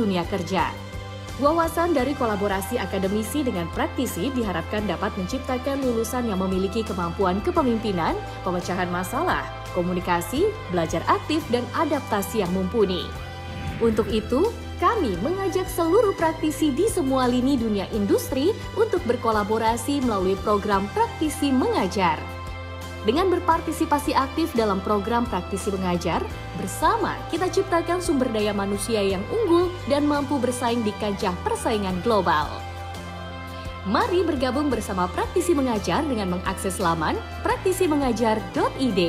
dunia kerja. Wawasan dari kolaborasi akademisi dengan praktisi diharapkan dapat menciptakan lulusan yang memiliki kemampuan kepemimpinan, pemecahan masalah, komunikasi, belajar aktif, dan adaptasi yang mumpuni. Untuk itu, kami mengajak seluruh praktisi di semua lini dunia industri untuk berkolaborasi melalui program praktisi mengajar. Dengan berpartisipasi aktif dalam program praktisi mengajar, bersama kita ciptakan sumber daya manusia yang unggul dan mampu bersaing di kancah persaingan global. Mari bergabung bersama praktisi mengajar dengan mengakses laman praktisimengajar.id.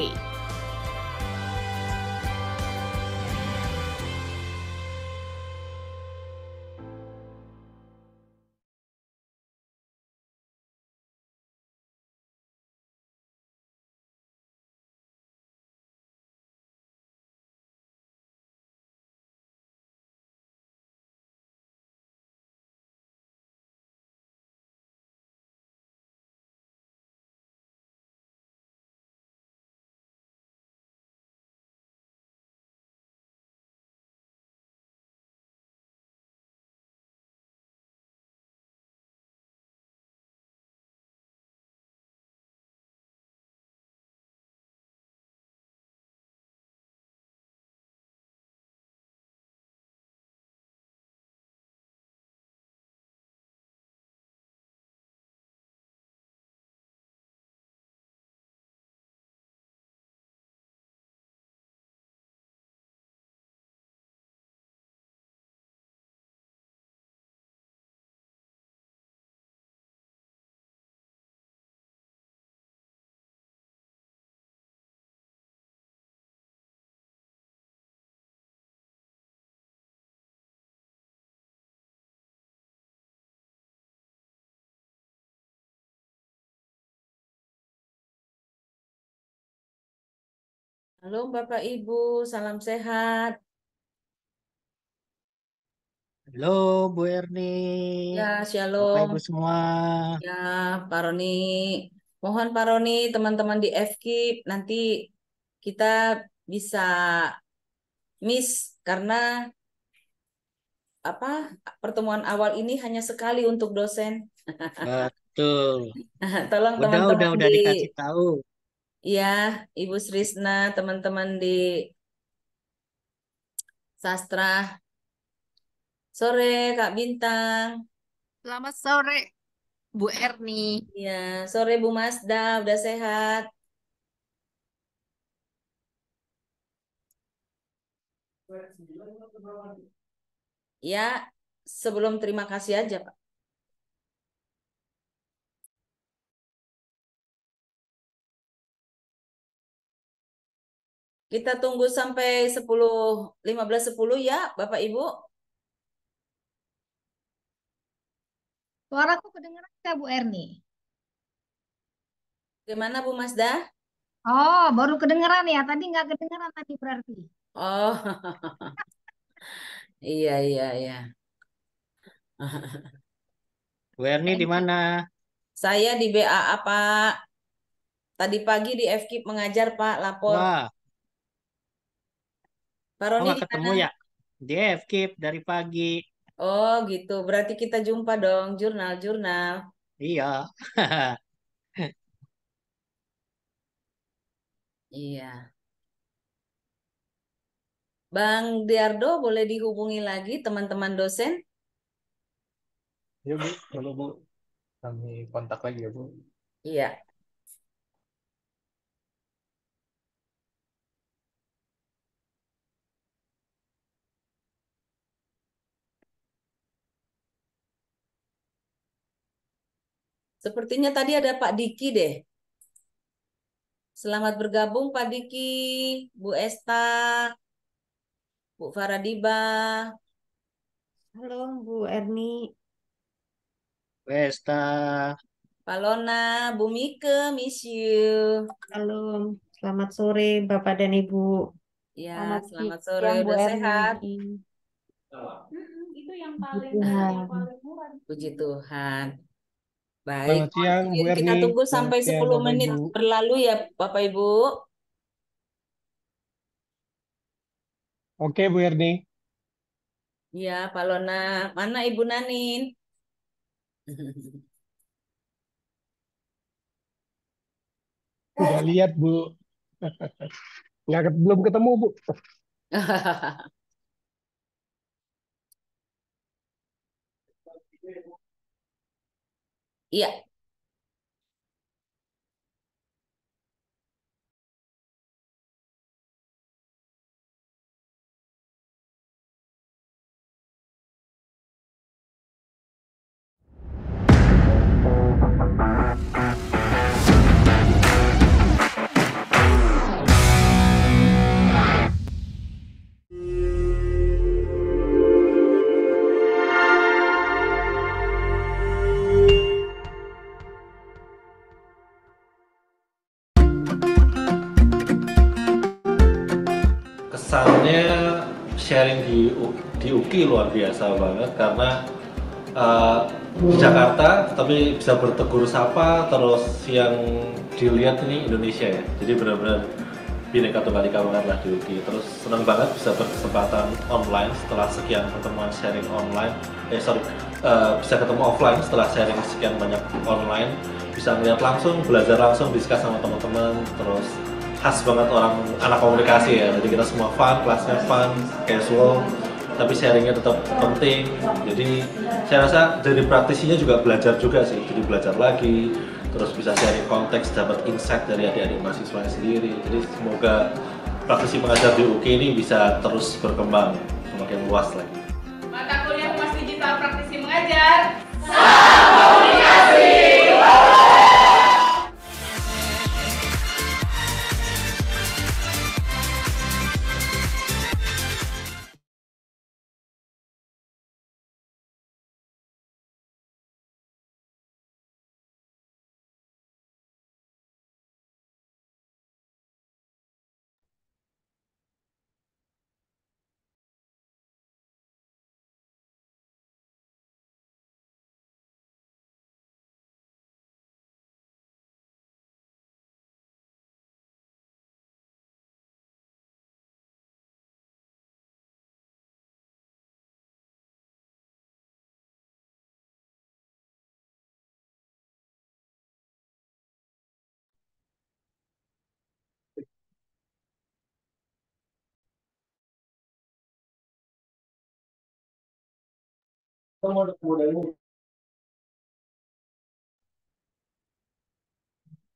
Halo Bapak Ibu, salam sehat. Halo Bu Erni. Ya, shalom. Bapak Ibu semua. Ya, Pak Roni. Mohon Pak Roni, teman-teman di FK nanti kita bisa miss karena apa pertemuan awal ini hanya sekali untuk dosen. Betul. Tolong teman-teman udah, udah, udah di, dikasih tahu. Ya, Ibu Srisna, teman-teman di sastra. Sore, Kak Bintang. Selamat sore, Bu Erni. Ya, sore Bu Masda, udah sehat? Ya, sebelum terima kasih aja, Pak. Kita tunggu sampai 10 15.10 ya, Bapak Ibu. Suaraku kedengaran nggak, Bu Erni? Gimana Bu Masda? Oh, baru kedengaran ya. Tadi nggak kedengaran tadi berarti. Oh. iya, iya, iya. Bu Erni di mana? Saya di BAA, Pak. Tadi pagi di FKIP mengajar, Pak, lapor. Wah, Pak Roni oh, ketemu ya? Di FKIP dari pagi. Oh gitu, berarti kita jumpa dong jurnal-jurnal. Iya. iya. Bang Diardo boleh dihubungi lagi teman-teman dosen? Ya Bu, kalau Bu kami kontak lagi ya Bu. Iya. Sepertinya tadi ada Pak Diki deh. Selamat bergabung Pak Diki, Bu Esta, Bu Faradiba. Halo Bu Erni. Bu Esta. Palona, Bu Mika, miss you. Halo, selamat sore Bapak dan Ibu. Ya, selamat, selamat sore, yang Bu sehat. Itu yang paling, yang paling murah. Puji Tuhan. Baik. Selamat siang, Bu Erni. Kita tunggu sampai siang, 10 Bapak menit Ibu. berlalu ya, Bapak Ibu. Oke, Bu Erni. Ya, Pak Lona. Mana Ibu Nanin? Udah lihat, Bu. Nggak, belum ketemu, Bu. Yeah. kesannya sharing di di UKI luar biasa banget karena uh, Jakarta tapi bisa bertegur sapa terus yang dilihat ini Indonesia ya jadi benar-benar bineka tunggal ika banget lah di UKI terus senang banget bisa berkesempatan online setelah sekian pertemuan sharing online eh sorry uh, bisa ketemu offline setelah sharing sekian banyak online bisa melihat langsung belajar langsung diskus sama teman-teman terus khas banget orang anak komunikasi ya jadi kita semua fun kelasnya fun casual tapi sharingnya tetap penting jadi saya rasa dari praktisinya juga belajar juga sih jadi belajar lagi terus bisa sharing konteks dapat insight dari adik-adik mahasiswa sendiri jadi semoga praktisi mengajar di UK ini bisa terus berkembang semakin luas lagi mata kuliah humas digital praktisi mengajar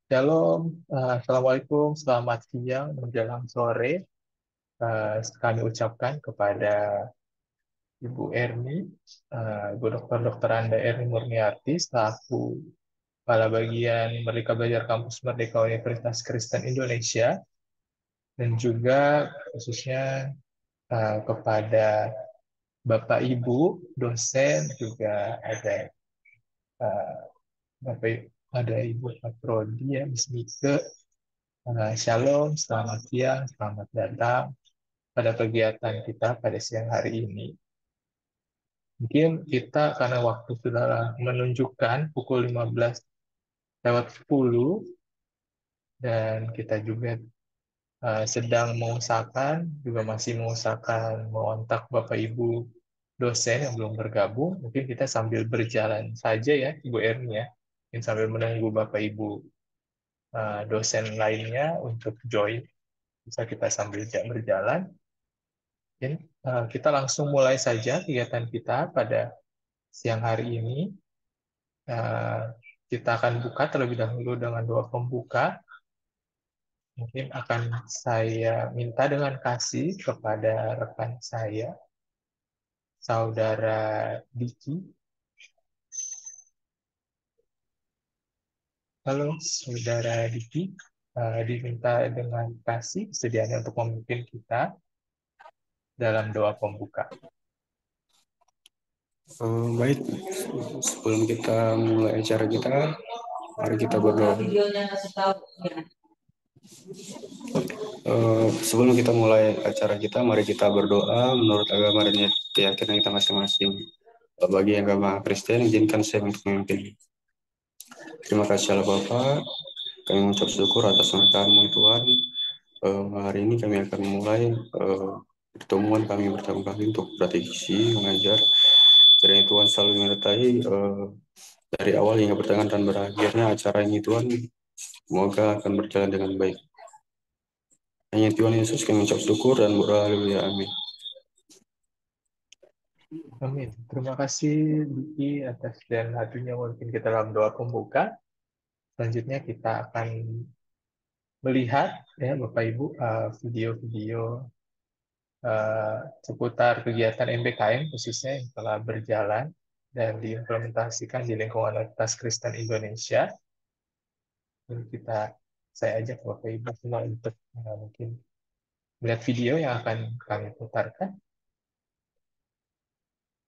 Shalom, eh, Assalamualaikum, selamat siang menjelang sore. Eh, kami ucapkan kepada Ibu Erni, eh, Ibu Dokter Dokter Anda Erni Murniarti, selaku Kepala Bagian Merdeka Belajar Kampus Merdeka Universitas Kristen Indonesia, dan juga khususnya kepada Bapak Ibu dosen juga ada uh, Bapak ada Ibu Patroni ya Mika. uh, eh, Shalom selamat siang selamat datang pada kegiatan kita pada siang hari ini mungkin kita karena waktu sudah menunjukkan pukul 15 lewat 10 dan kita juga uh, sedang mengusahakan juga masih mengusahakan mengontak Bapak Ibu dosen yang belum bergabung, mungkin kita sambil berjalan saja ya, Ibu Erni ya, mungkin sambil menunggu Bapak Ibu eh, dosen lainnya untuk join, bisa kita sambil berjalan. Mungkin eh, kita langsung mulai saja kegiatan kita pada siang hari ini. Eh, kita akan buka terlebih dahulu dengan doa pembuka. Mungkin akan saya minta dengan kasih kepada rekan saya saudara Diki. Halo, saudara Diki. Uh, diminta dengan kasih kesediaannya untuk memimpin kita dalam doa pembuka. Uh, baik, sebelum kita mulai acara kita, mari kita berdoa. Uh, sebelum kita mulai acara kita, mari kita berdoa menurut agama dan keyakinan gitu kita masing-masing. Bagi yang agama Kristen, izinkan saya untuk memimpin. Terima kasih Allah Bapak. Kami mengucap syukur atas semangatmu Tuhan. Uh, hari ini kami akan mulai uh, pertemuan kami bertemu kami untuk praktisi mengajar. Kiranya Tuhan selalu menyertai uh, dari awal hingga pertengahan dan berakhirnya acara ini Tuhan. Semoga akan berjalan dengan baik. Hanya Tuhan Yesus kami mengucap syukur dan ya Amin. Amin. Terima kasih Diki atas dan hadirnya mungkin kita dalam doa pembuka. Selanjutnya kita akan melihat ya Bapak Ibu eh, video-video uh, seputar kegiatan MBKM khususnya yang telah berjalan dan diimplementasikan di lingkungan atas Kristen Indonesia. Dan kita saya ajak Bapak Ibu semua untuk uh, mungkin melihat video yang akan kami putarkan.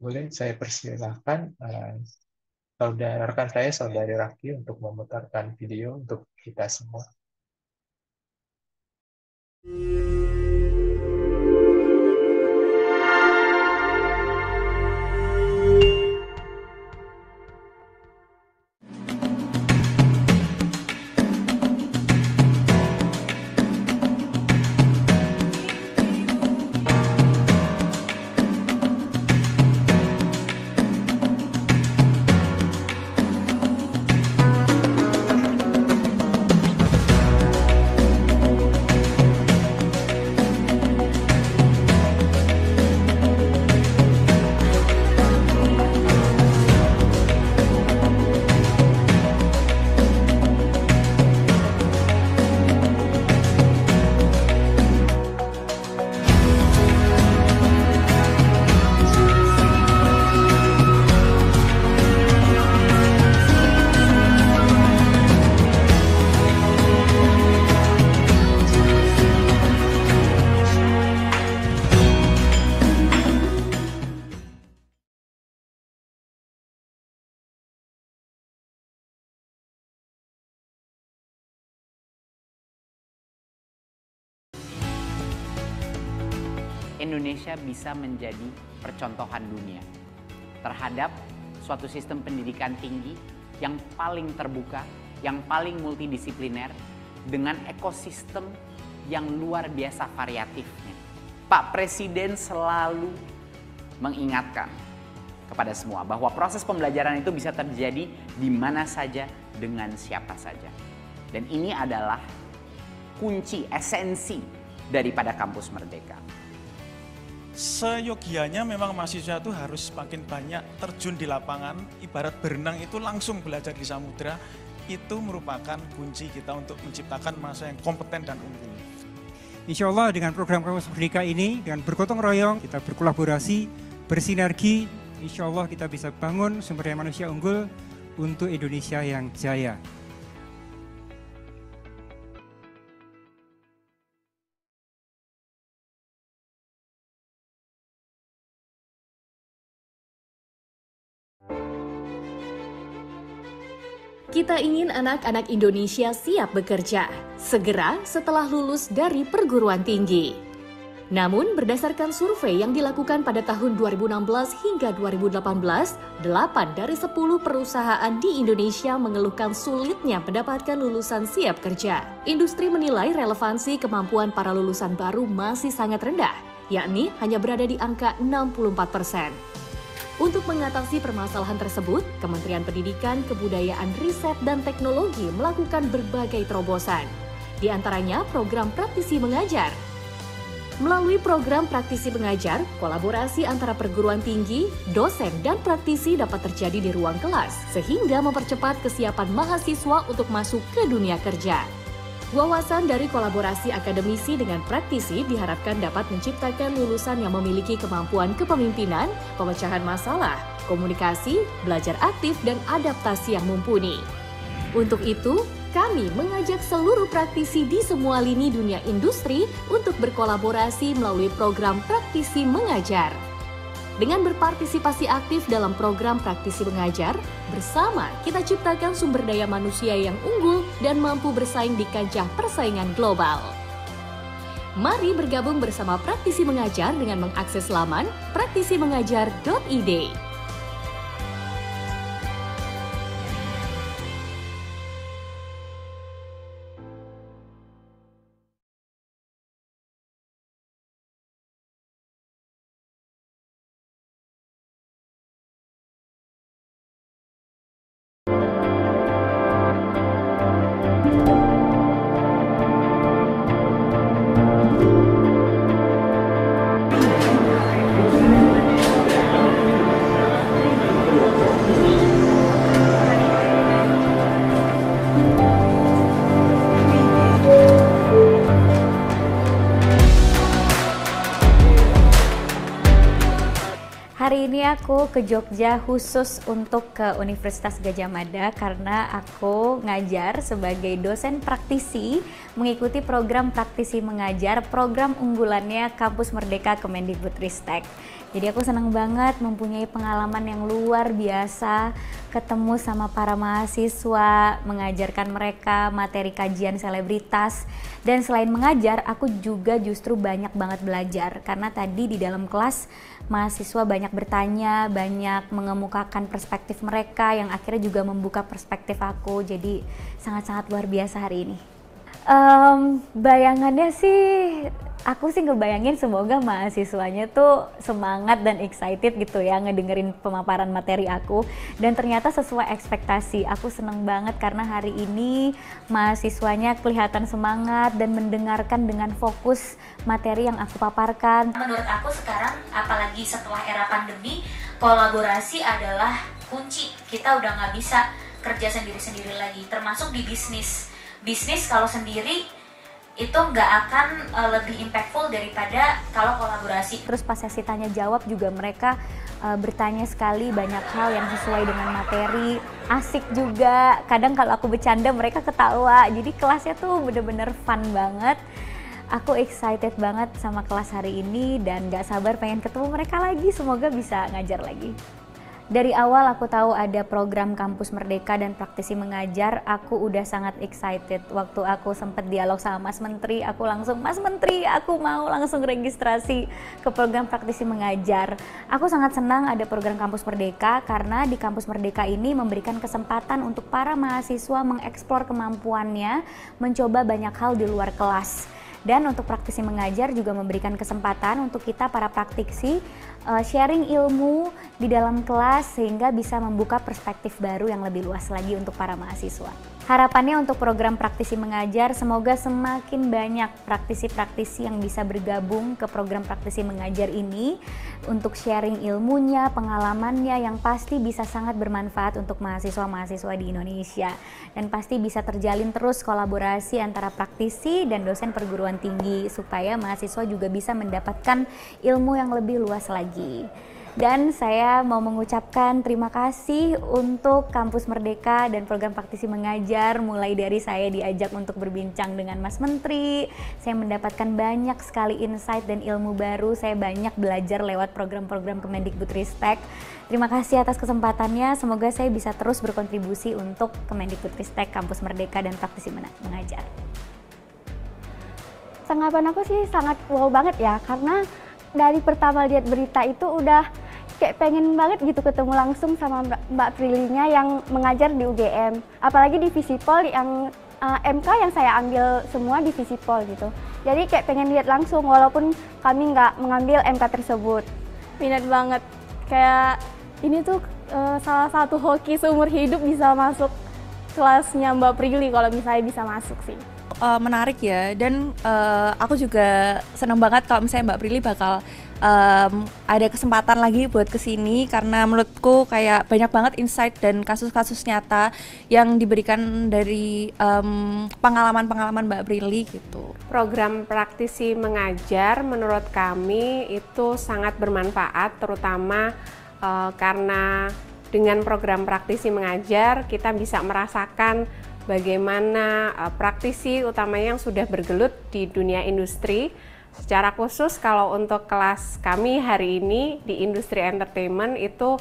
Boleh saya persilahkan uh, saudara rekan saya, saudari Raki, untuk memutarkan video untuk kita semua. Indonesia bisa menjadi percontohan dunia terhadap suatu sistem pendidikan tinggi yang paling terbuka, yang paling multidisipliner dengan ekosistem yang luar biasa variatifnya. Pak Presiden selalu mengingatkan kepada semua bahwa proses pembelajaran itu bisa terjadi di mana saja dengan siapa saja. Dan ini adalah kunci esensi daripada kampus merdeka seyogianya memang mahasiswa itu harus makin banyak terjun di lapangan, ibarat berenang itu langsung belajar di samudera, itu merupakan kunci kita untuk menciptakan masa yang kompeten dan unggul. Insya Allah dengan program Kampus Merdeka ini, dengan bergotong royong, kita berkolaborasi, bersinergi, insya Allah kita bisa bangun sumber daya manusia unggul untuk Indonesia yang jaya. kita ingin anak-anak Indonesia siap bekerja segera setelah lulus dari perguruan tinggi. Namun, berdasarkan survei yang dilakukan pada tahun 2016 hingga 2018, 8 dari 10 perusahaan di Indonesia mengeluhkan sulitnya mendapatkan lulusan siap kerja. Industri menilai relevansi kemampuan para lulusan baru masih sangat rendah, yakni hanya berada di angka 64 persen. Untuk mengatasi permasalahan tersebut, Kementerian Pendidikan, Kebudayaan, Riset, dan Teknologi melakukan berbagai terobosan. Di antaranya program praktisi mengajar. Melalui program praktisi mengajar, kolaborasi antara perguruan tinggi, dosen, dan praktisi dapat terjadi di ruang kelas, sehingga mempercepat kesiapan mahasiswa untuk masuk ke dunia kerja. Wawasan dari kolaborasi akademisi dengan praktisi diharapkan dapat menciptakan lulusan yang memiliki kemampuan kepemimpinan, pemecahan masalah, komunikasi, belajar aktif, dan adaptasi yang mumpuni. Untuk itu, kami mengajak seluruh praktisi di semua lini dunia industri untuk berkolaborasi melalui program praktisi mengajar. Dengan berpartisipasi aktif dalam program praktisi mengajar, bersama kita ciptakan sumber daya manusia yang unggul dan mampu bersaing di kancah persaingan global. Mari bergabung bersama praktisi mengajar dengan mengakses laman praktisimengajar.id. Hari ini aku ke Jogja khusus untuk ke Universitas Gajah Mada karena aku ngajar sebagai dosen praktisi mengikuti program praktisi mengajar program unggulannya Kampus Merdeka Kemendikbudristek. Jadi aku senang banget mempunyai pengalaman yang luar biasa ketemu sama para mahasiswa, mengajarkan mereka materi kajian selebritas. Dan selain mengajar, aku juga justru banyak banget belajar karena tadi di dalam kelas mahasiswa banyak bertanya, banyak mengemukakan perspektif mereka yang akhirnya juga membuka perspektif aku. Jadi sangat-sangat luar biasa hari ini. Um, bayangannya sih aku sih ngebayangin semoga mahasiswanya tuh semangat dan excited gitu ya ngedengerin pemaparan materi aku dan ternyata sesuai ekspektasi aku seneng banget karena hari ini mahasiswanya kelihatan semangat dan mendengarkan dengan fokus materi yang aku paparkan menurut aku sekarang apalagi setelah era pandemi kolaborasi adalah kunci kita udah nggak bisa kerja sendiri-sendiri lagi termasuk di bisnis bisnis kalau sendiri itu nggak akan uh, lebih impactful daripada kalau kolaborasi. Terus pas sesi tanya jawab juga mereka uh, bertanya sekali banyak hal yang sesuai dengan materi, asik juga. Kadang kalau aku bercanda mereka ketawa. Jadi kelasnya tuh bener-bener fun banget. Aku excited banget sama kelas hari ini dan gak sabar pengen ketemu mereka lagi. Semoga bisa ngajar lagi dari awal aku tahu ada program kampus merdeka dan praktisi mengajar, aku udah sangat excited. Waktu aku sempat dialog sama Mas Menteri, aku langsung Mas Menteri, aku mau langsung registrasi ke program praktisi mengajar. Aku sangat senang ada program kampus merdeka karena di kampus merdeka ini memberikan kesempatan untuk para mahasiswa mengeksplor kemampuannya, mencoba banyak hal di luar kelas. Dan untuk praktisi mengajar juga memberikan kesempatan untuk kita para praktisi Eh, sharing ilmu di dalam kelas sehingga bisa membuka perspektif baru yang lebih luas lagi untuk para mahasiswa. Harapannya untuk program praktisi mengajar semoga semakin banyak praktisi-praktisi yang bisa bergabung ke program praktisi mengajar ini untuk sharing ilmunya, pengalamannya yang pasti bisa sangat bermanfaat untuk mahasiswa-mahasiswa di Indonesia dan pasti bisa terjalin terus kolaborasi antara praktisi dan dosen perguruan tinggi supaya mahasiswa juga bisa mendapatkan ilmu yang lebih luas lagi lagi. Dan saya mau mengucapkan terima kasih untuk Kampus Merdeka dan program praktisi mengajar mulai dari saya diajak untuk berbincang dengan Mas Menteri. Saya mendapatkan banyak sekali insight dan ilmu baru. Saya banyak belajar lewat program-program Kemendikbudristek. Terima kasih atas kesempatannya. Semoga saya bisa terus berkontribusi untuk Kemendikbudristek, Kampus Merdeka dan praktisi mengajar. Tanggapan aku sih sangat wow banget ya karena dari pertama lihat berita itu udah kayak pengen banget gitu ketemu langsung sama Mbak Prilinya yang mengajar di UGM. Apalagi di Visipol yang uh, eh, MK yang saya ambil semua di Visipol gitu. Jadi kayak pengen lihat langsung walaupun kami nggak mengambil MK tersebut. Minat banget. Kayak ini tuh uh, salah satu hoki seumur hidup bisa masuk kelasnya Mbak Prilly kalau misalnya bisa masuk sih uh, menarik ya dan uh, aku juga senang banget kalau misalnya Mbak Prilly bakal um, ada kesempatan lagi buat kesini karena menurutku kayak banyak banget insight dan kasus-kasus nyata yang diberikan dari pengalaman pengalaman-pengalaman Mbak Prilly gitu. Program praktisi mengajar menurut kami itu sangat bermanfaat terutama uh, karena dengan program praktisi mengajar kita bisa merasakan bagaimana uh, praktisi utamanya yang sudah bergelut di dunia industri. Secara khusus kalau untuk kelas kami hari ini di industri entertainment itu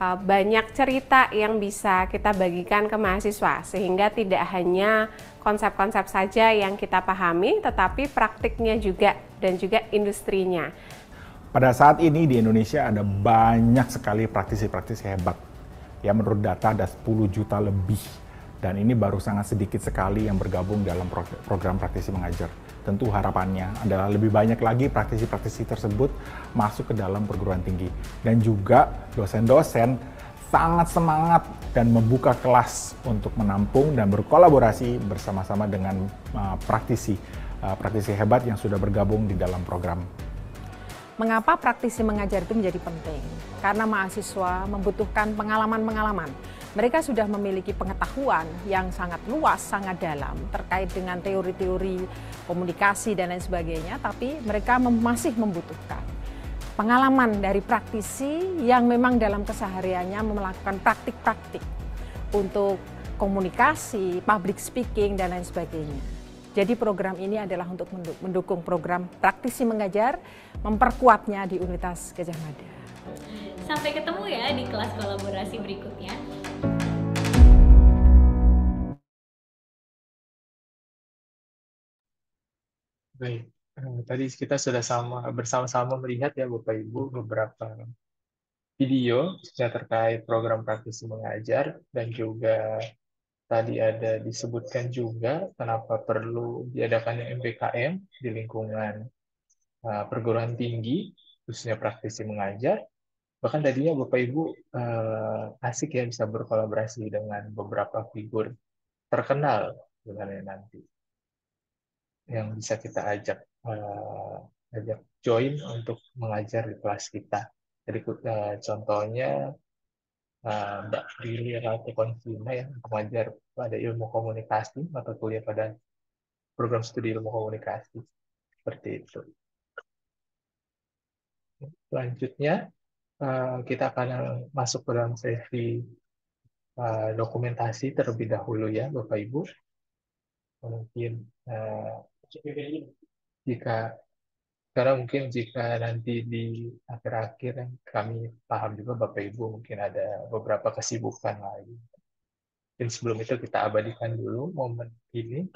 uh, banyak cerita yang bisa kita bagikan ke mahasiswa sehingga tidak hanya konsep-konsep saja yang kita pahami tetapi praktiknya juga dan juga industrinya. Pada saat ini di Indonesia ada banyak sekali praktisi-praktisi hebat. Ya menurut data ada 10 juta lebih dan ini baru sangat sedikit sekali yang bergabung dalam program praktisi mengajar. Tentu harapannya adalah lebih banyak lagi praktisi-praktisi tersebut masuk ke dalam perguruan tinggi dan juga dosen-dosen sangat semangat dan membuka kelas untuk menampung dan berkolaborasi bersama-sama dengan uh, praktisi uh, praktisi hebat yang sudah bergabung di dalam program. Mengapa praktisi mengajar itu menjadi penting? Karena mahasiswa membutuhkan pengalaman-pengalaman mereka sudah memiliki pengetahuan yang sangat luas, sangat dalam terkait dengan teori-teori komunikasi dan lain sebagainya, tapi mereka masih membutuhkan pengalaman dari praktisi yang memang dalam kesehariannya melakukan praktik-praktik untuk komunikasi, public speaking, dan lain sebagainya. Jadi program ini adalah untuk mendukung program praktisi mengajar, memperkuatnya di Unitas Gajah Mada. Sampai ketemu ya di kelas kolaborasi berikutnya. Baik, eh, tadi kita sudah sama bersama-sama melihat ya Bapak Ibu beberapa video yang terkait program praktisi mengajar dan juga tadi ada disebutkan juga kenapa perlu diadakannya MPKM di lingkungan uh, perguruan tinggi khususnya praktisi mengajar bahkan tadinya Bapak Ibu eh, asik ya bisa berkolaborasi dengan beberapa figur terkenal sebenarnya nanti yang bisa kita ajak eh, ajak join untuk mengajar di kelas kita. Jadi eh, contohnya eh, Mbak Rili atau Konfina yang mengajar pada ilmu komunikasi atau kuliah pada program studi ilmu komunikasi seperti itu. Selanjutnya, Eh, kita akan masuk ke dalam sesi eh, dokumentasi terlebih dahulu ya Bapak Ibu. Mungkin eh, jika karena mungkin jika nanti di akhir-akhir kami paham juga Bapak Ibu mungkin ada beberapa kesibukan lain. Dan sebelum itu kita abadikan dulu momen ini.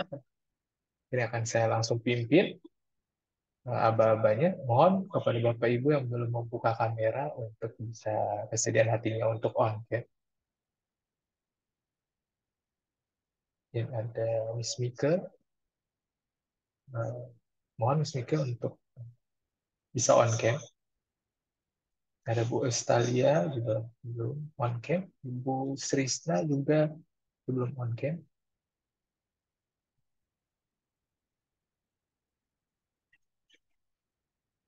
Ini akan saya langsung pimpin Eh, aba-abanya mohon kepada Bapak Ibu yang belum membuka kamera untuk bisa kesediaan hatinya untuk on ya. Ya, ada Miss Mika. Uh, mohon Miss Mika untuk bisa on cam. Ada Bu Estalia juga belum on cam. Bu Srisna juga belum on cam.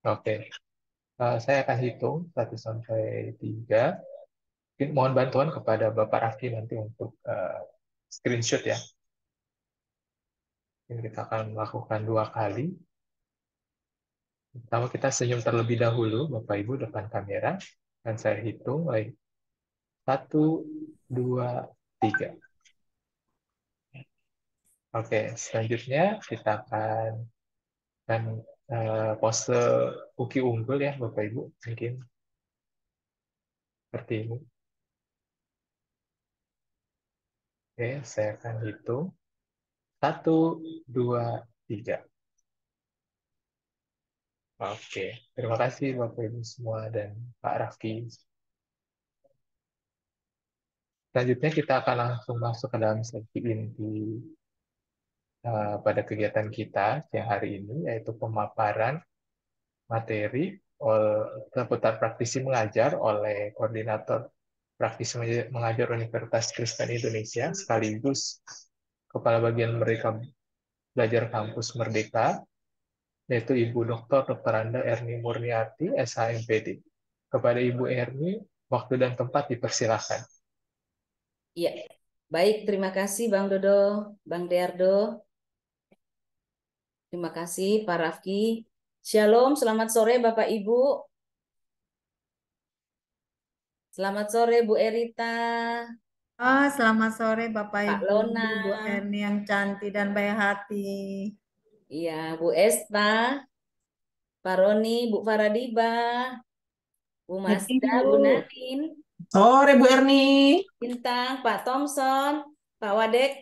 Oke, uh, saya akan hitung 1 sampai 3. Mungkin mohon bantuan kepada Bapak Rafi nanti untuk uh, screenshot ya. Ini kita akan melakukan dua kali. Pertama kita senyum terlebih dahulu, Bapak Ibu depan kamera. Dan saya hitung, baik. Satu, dua, tiga. Oke, selanjutnya kita akan, dan uh, pose uki unggul ya Bapak Ibu mungkin seperti ini. Oke, saya akan hitung. Satu, dua, tiga. Oke, terima kasih Bapak Ibu semua dan Pak Rafki. Selanjutnya kita akan langsung masuk ke dalam segi inti Eh, pada kegiatan kita yang hari ini yaitu pemaparan materi seputar praktisi mengajar oleh koordinator praktisi mengajar Universitas Kristen Indonesia sekaligus kepala bagian mereka belajar kampus Merdeka yaitu Ibu Dr. Dr. Anda Erni Murniati SHMPD. Kepada Ibu Erni, waktu dan tempat dipersilahkan. Iya, baik terima kasih Bang Dodo, Bang Deardo, Terima kasih Pak Rafki. Shalom, selamat sore Bapak Ibu. Selamat sore Bu Erita. Oh, selamat sore Bapak Pak Ibu, Lona. Bu Erni yang cantik dan baik hati. Iya, Bu Esta, Pak Roni, Bu Faradiba, Bu Masda, Bu Natin. Sore Bu Erni. Bintang, Pak Thompson, Pak Wadek.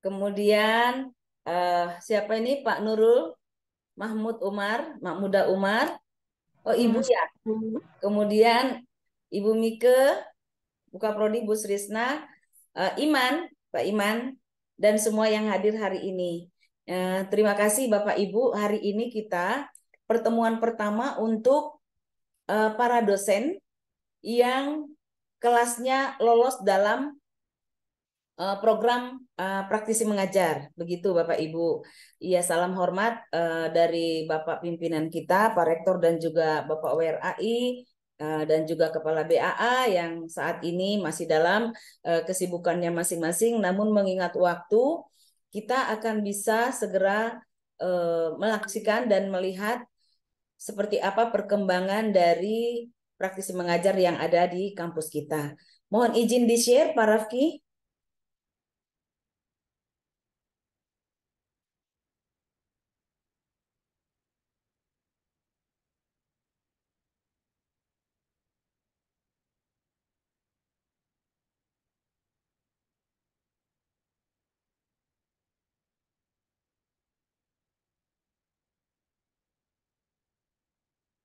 Kemudian uh, siapa ini Pak Nurul Mahmud Umar, Mahmuda Umar. Oh, Ibu hmm. ya. Kemudian Ibu Mika, Buka Prodi Bu Srisna, uh, Iman, Pak Iman dan semua yang hadir hari ini. Uh, terima kasih Bapak Ibu, hari ini kita pertemuan pertama untuk uh, para dosen yang kelasnya lolos dalam program uh, praktisi mengajar. Begitu Bapak Ibu. Iya, salam hormat uh, dari Bapak pimpinan kita, Pak Rektor dan juga Bapak WRAI uh, eh, dan juga Kepala BAA yang saat ini masih dalam uh, kesibukannya masing-masing namun mengingat waktu kita akan bisa segera uh, melaksikan dan melihat seperti apa perkembangan dari praktisi mengajar yang ada di kampus kita. Mohon izin di-share Pak Rafki.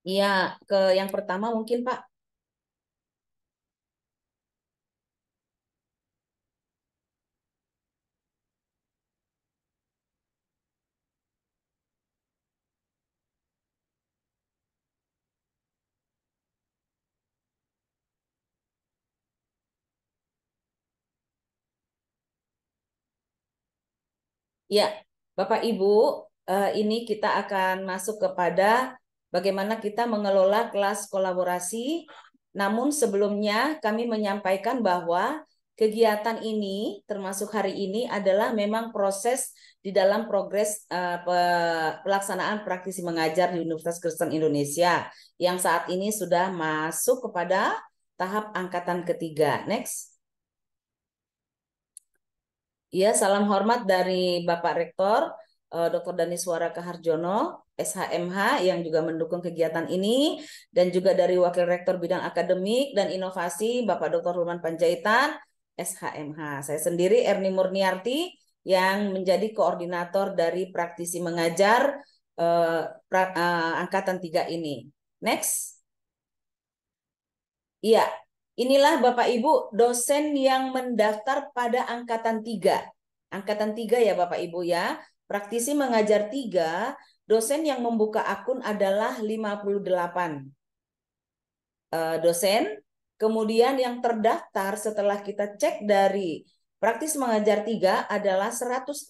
Iya, ke yang pertama mungkin Pak. Ya, Bapak Ibu, eh, ini kita akan masuk kepada bagaimana kita mengelola kelas kolaborasi. Namun sebelumnya kami menyampaikan bahwa kegiatan ini termasuk hari ini adalah memang proses di dalam progres uh, pelaksanaan praktisi mengajar di Universitas Kristen Indonesia yang saat ini sudah masuk kepada tahap angkatan ketiga. Next. Ya, salam hormat dari Bapak Rektor. Eh, Dr. Dani Suara Kaharjono, SHMH yang juga mendukung kegiatan ini dan juga dari Wakil Rektor Bidang Akademik dan Inovasi Bapak Dr. Luman Panjaitan, SHMH. Saya sendiri Erni Murniarti yang menjadi koordinator dari praktisi mengajar eh, pra, eh, angkatan 3 ini. Next. Iya, inilah Bapak Ibu dosen yang mendaftar pada angkatan 3. Angkatan 3 ya Bapak Ibu ya Praktisi mengajar tiga, dosen yang membuka akun adalah 58 e, dosen. Kemudian yang terdaftar setelah kita cek dari praktis mengajar tiga adalah 106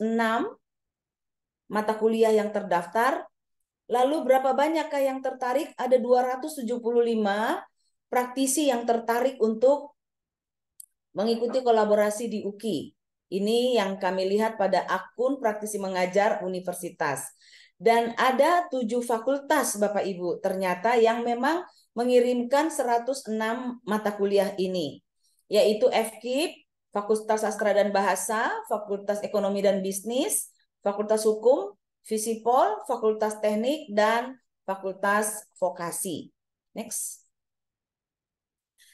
mata kuliah yang terdaftar. Lalu berapa banyakkah yang tertarik? Ada 275 praktisi yang tertarik untuk mengikuti kolaborasi di UKI. Ini yang kami lihat pada akun praktisi mengajar universitas. Dan ada tujuh fakultas Bapak Ibu ternyata yang memang mengirimkan 106 mata kuliah ini, yaitu FKIP, Fakultas Sastra dan Bahasa, Fakultas Ekonomi dan Bisnis, Fakultas Hukum, Visipol, Fakultas Teknik, dan Fakultas Vokasi. Next.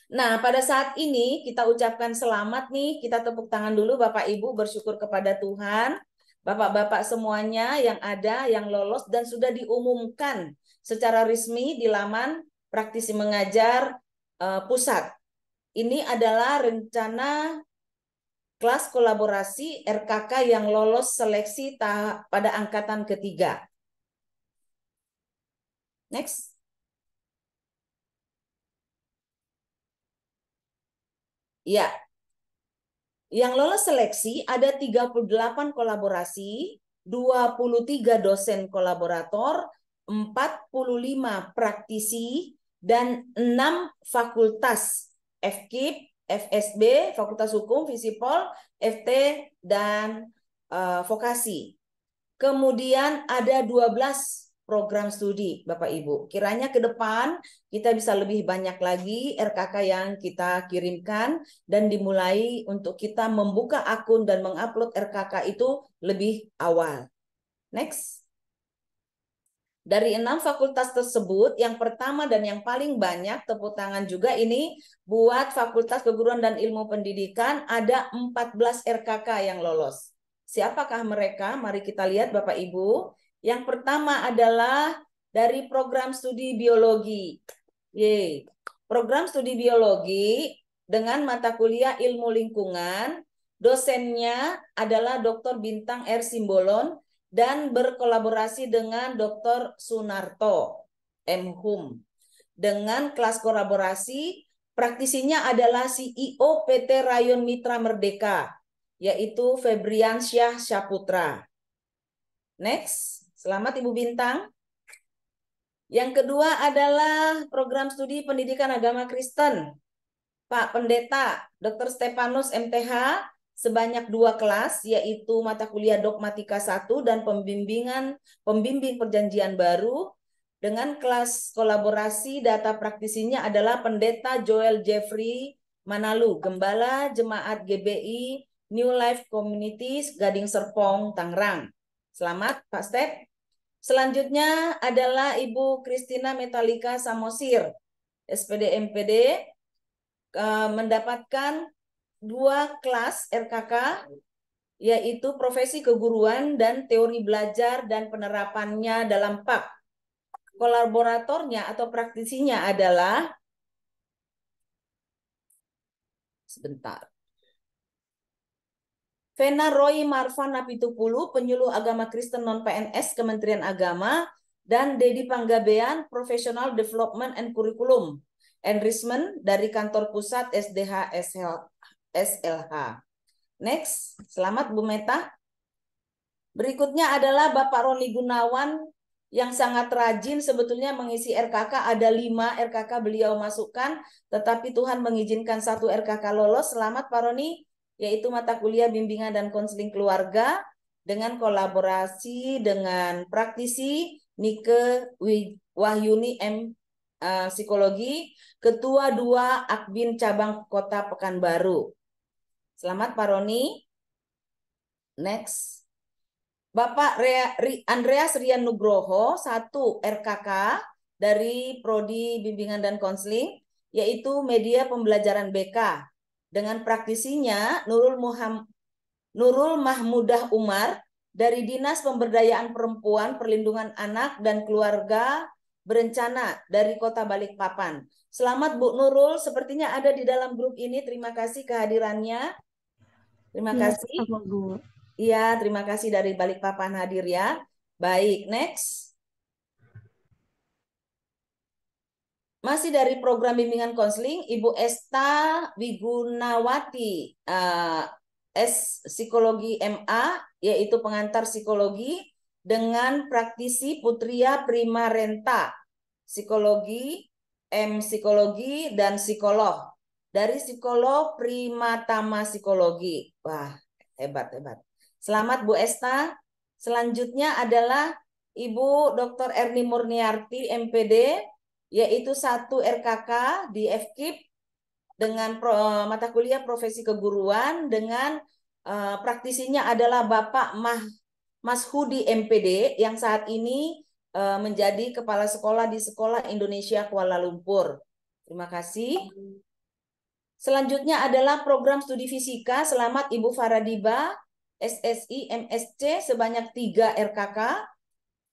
Nah, pada saat ini kita ucapkan selamat nih, kita tepuk tangan dulu Bapak Ibu bersyukur kepada Tuhan. Bapak-bapak semuanya yang ada yang lolos dan sudah diumumkan secara resmi di laman praktisi mengajar uh, pusat. Ini adalah rencana kelas kolaborasi RKK yang lolos seleksi pada angkatan ketiga. Next. Ya. Yang lolos seleksi ada 38 kolaborasi, 23 dosen kolaborator, 45 praktisi, dan 6 fakultas FKIP, FSB, Fakultas Hukum, Visipol, FT, dan uh, Vokasi. Kemudian ada 12 program studi, Bapak Ibu. Kiranya ke depan kita bisa lebih banyak lagi RKK yang kita kirimkan dan dimulai untuk kita membuka akun dan mengupload RKK itu lebih awal. Next. Dari enam fakultas tersebut, yang pertama dan yang paling banyak tepuk tangan juga ini buat Fakultas Keguruan dan Ilmu Pendidikan ada 14 RKK yang lolos. Siapakah mereka? Mari kita lihat Bapak Ibu. Yang pertama adalah dari program studi biologi. Yay. Program studi biologi dengan mata kuliah ilmu lingkungan, dosennya adalah Dr. Bintang R. Simbolon dan berkolaborasi dengan Dr. Sunarto M. Hum. Dengan kelas kolaborasi, praktisinya adalah CEO PT Rayon Mitra Merdeka, yaitu Febriansyah Syaputra. Next. Selamat Ibu Bintang. Yang kedua adalah program studi pendidikan agama Kristen. Pak Pendeta Dr. Stefanus MTH sebanyak dua kelas, yaitu mata kuliah dogmatika 1 dan pembimbingan pembimbing perjanjian baru dengan kelas kolaborasi data praktisinya adalah Pendeta Joel Jeffrey Manalu, Gembala Jemaat GBI New Life Communities Gading Serpong, Tangerang. Selamat Pak Step. Selanjutnya adalah Ibu Kristina Metalika Samosir, SPD MPD, e, mendapatkan dua kelas RKK, yaitu profesi keguruan dan teori belajar dan penerapannya dalam PAK. Kolaboratornya atau praktisinya adalah sebentar. Vena Roy Marfan Napitupulu, penyuluh agama Kristen non-PNS Kementerian Agama, dan Dedi Panggabean, Professional Development and Curriculum Enrichment dari Kantor Pusat SDH SLH. Next, selamat Bu Meta. Berikutnya adalah Bapak Roni Gunawan yang sangat rajin sebetulnya mengisi RKK ada lima RKK beliau masukkan tetapi Tuhan mengizinkan satu RKK lolos selamat Pak Roni yaitu mata kuliah bimbingan dan konseling keluarga dengan kolaborasi dengan praktisi Nike Wahyuni M eh, psikologi, ketua dua Akbin cabang Kota Pekanbaru. Selamat Pak Roni. Next. Bapak Rea, Andreas Rian Nugroho, satu RKK dari Prodi Bimbingan dan Konseling, yaitu media pembelajaran BK dengan praktisinya Nurul Muham Nurul Mahmudah Umar dari Dinas Pemberdayaan Perempuan, Perlindungan Anak dan Keluarga Berencana dari Kota Balikpapan. Selamat Bu Nurul, sepertinya ada di dalam grup ini. Terima kasih kehadirannya. Terima ya, kasih. Iya, terima kasih dari Balikpapan hadir ya. Baik, next. Masih dari program bimbingan konseling, Ibu Esta Wigunawati, uh, S Psikologi MA, yaitu pengantar psikologi dengan praktisi Putria Prima Renta, psikologi, M psikologi dan psikolog. Dari psikolog prima tama Psikologi. Wah, hebat hebat. Selamat Bu Esta. Selanjutnya adalah Ibu Dr. Erni Murniarti MPD yaitu satu RKK di FKIP dengan pro, mata kuliah profesi keguruan dengan uh, praktisinya adalah Bapak Mah, Mas Hudi MPD yang saat ini uh, menjadi kepala sekolah di Sekolah Indonesia Kuala Lumpur. Terima kasih. Selanjutnya adalah program studi fisika Selamat Ibu Faradiba SSI MSC sebanyak tiga RKK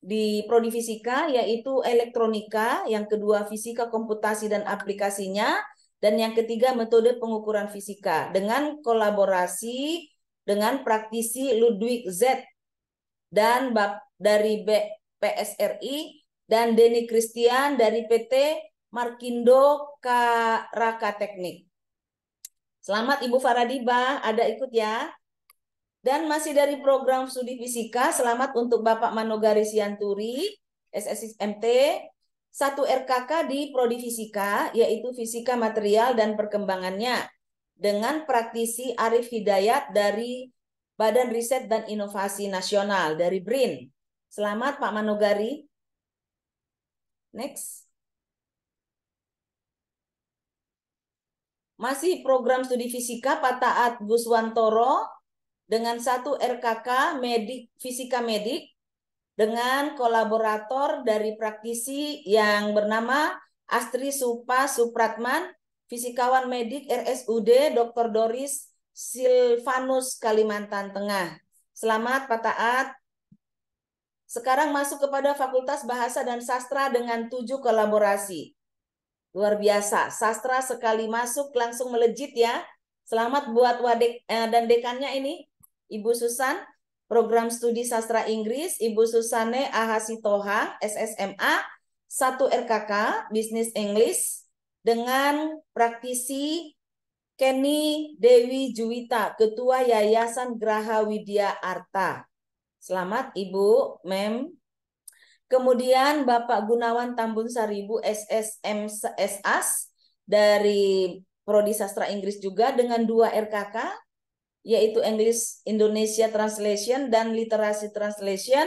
di prodi fisika yaitu elektronika, yang kedua fisika komputasi dan aplikasinya, dan yang ketiga metode pengukuran fisika dengan kolaborasi dengan praktisi Ludwig Z dan bab dari PSRI dan Denny Christian dari PT Markindo Karaka Teknik. Selamat Ibu Faradiba, ada ikut ya. Dan masih dari program studi fisika, selamat untuk Bapak Manogari Sianturi, SSMT, satu RKK di Prodi Fisika, yaitu Fisika Material dan Perkembangannya, dengan praktisi Arif Hidayat dari Badan Riset dan Inovasi Nasional dari BRIN. Selamat Pak Manogari. Next. Masih program studi fisika Pak Taat Guswantoro, dengan satu RKK medik fisika medik dengan kolaborator dari praktisi yang bernama Astri Supa Supratman, fisikawan medik RSUD Dr. Doris Silvanus Kalimantan Tengah. Selamat Pak Taat. Sekarang masuk kepada Fakultas Bahasa dan Sastra dengan tujuh kolaborasi. Luar biasa, sastra sekali masuk langsung melejit ya. Selamat buat wadik eh, dan dekannya ini Ibu Susan, program studi sastra Inggris, Ibu Susane Ahasitoha, SSMA, 1 RKK, Bisnis Inggris, dengan praktisi Kenny Dewi Juwita, Ketua Yayasan Graha Widya Arta. Selamat Ibu, Mem. Kemudian Bapak Gunawan Tambun Saribu, SSM SAS, dari Prodi Sastra Inggris juga dengan dua RKK, yaitu English Indonesia Translation dan Literasi Translation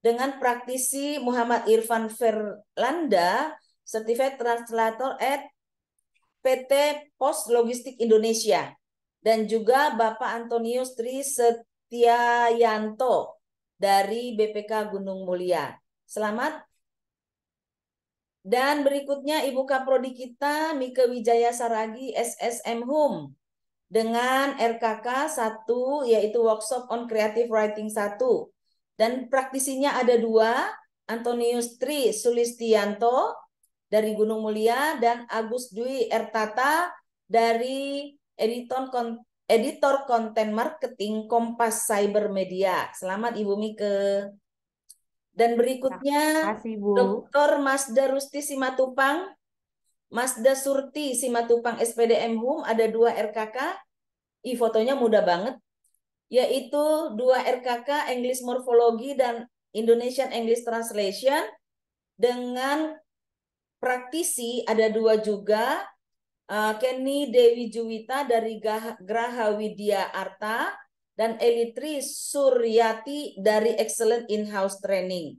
dengan praktisi Muhammad Irfan Verlanda, Certified Translator at PT Pos Logistik Indonesia, dan juga Bapak Antonius Tri Setiayanto dari BPK Gunung Mulia. Selamat. Dan berikutnya Ibu Kaprodi kita Mika Wijaya Saragi SSM Home dengan RKK 1 yaitu workshop on creative writing 1 dan praktisinya ada dua Antonius Tri Sulistianto dari Gunung Mulia dan Agus Dwi Ertata dari editor kon editor Content marketing Kompas Cyber Media. Selamat Ibu Mike. Dan berikutnya kasih, Bu. Dr. Masda Rusti Simatupang, Masda Surti Simatupang SPDM HUM ada dua RKK i fotonya mudah banget yaitu dua RKK English Morphology dan Indonesian English Translation dengan praktisi ada dua juga uh, Kenny Dewi Juwita dari Graha Widya Arta dan Elitri Suryati dari Excellent In-House Training.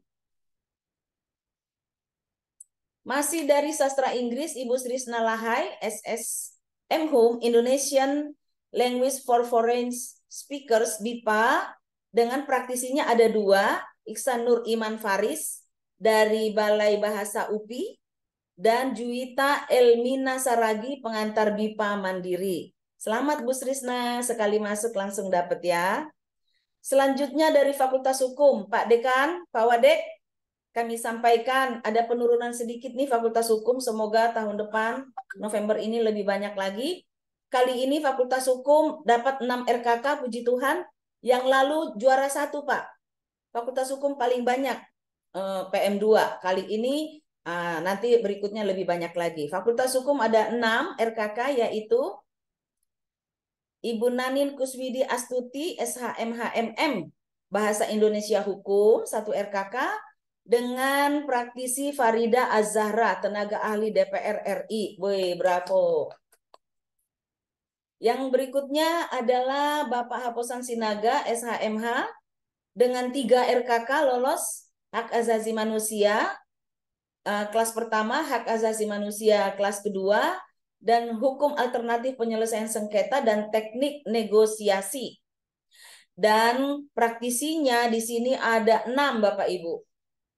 Masih dari sastra Inggris Ibu Sri Lahai, M Home Indonesian Language for Foreign Speakers BIPA dengan praktisinya ada dua, Iksan Nur Iman Faris dari Balai Bahasa UPI dan Juwita Elmina Saragi pengantar BIPA Mandiri. Selamat Bu Srisna, sekali masuk langsung dapat ya. Selanjutnya dari Fakultas Hukum, Pak Dekan, Pak Wadek, kami sampaikan ada penurunan sedikit nih Fakultas Hukum. Semoga tahun depan November ini lebih banyak lagi. Kali ini Fakultas Hukum dapat 6 RKK, puji Tuhan. Yang lalu juara satu, Pak. Fakultas Hukum paling banyak eh, PM2. Kali ini eh, nanti berikutnya lebih banyak lagi. Fakultas Hukum ada 6 RKK, yaitu Ibu Nanin Kuswidi Astuti, SHMHMM, Bahasa Indonesia Hukum, satu RKK, dengan praktisi Farida Azahra, tenaga ahli DPR RI. Woi, bravo. Yang berikutnya adalah Bapak Haposan Sinaga SHMH dengan 3 RKK lolos hak Azazi manusia eh, kelas pertama, hak Azazi manusia kelas kedua, dan hukum alternatif penyelesaian sengketa dan teknik negosiasi. Dan praktisinya di sini ada enam Bapak Ibu.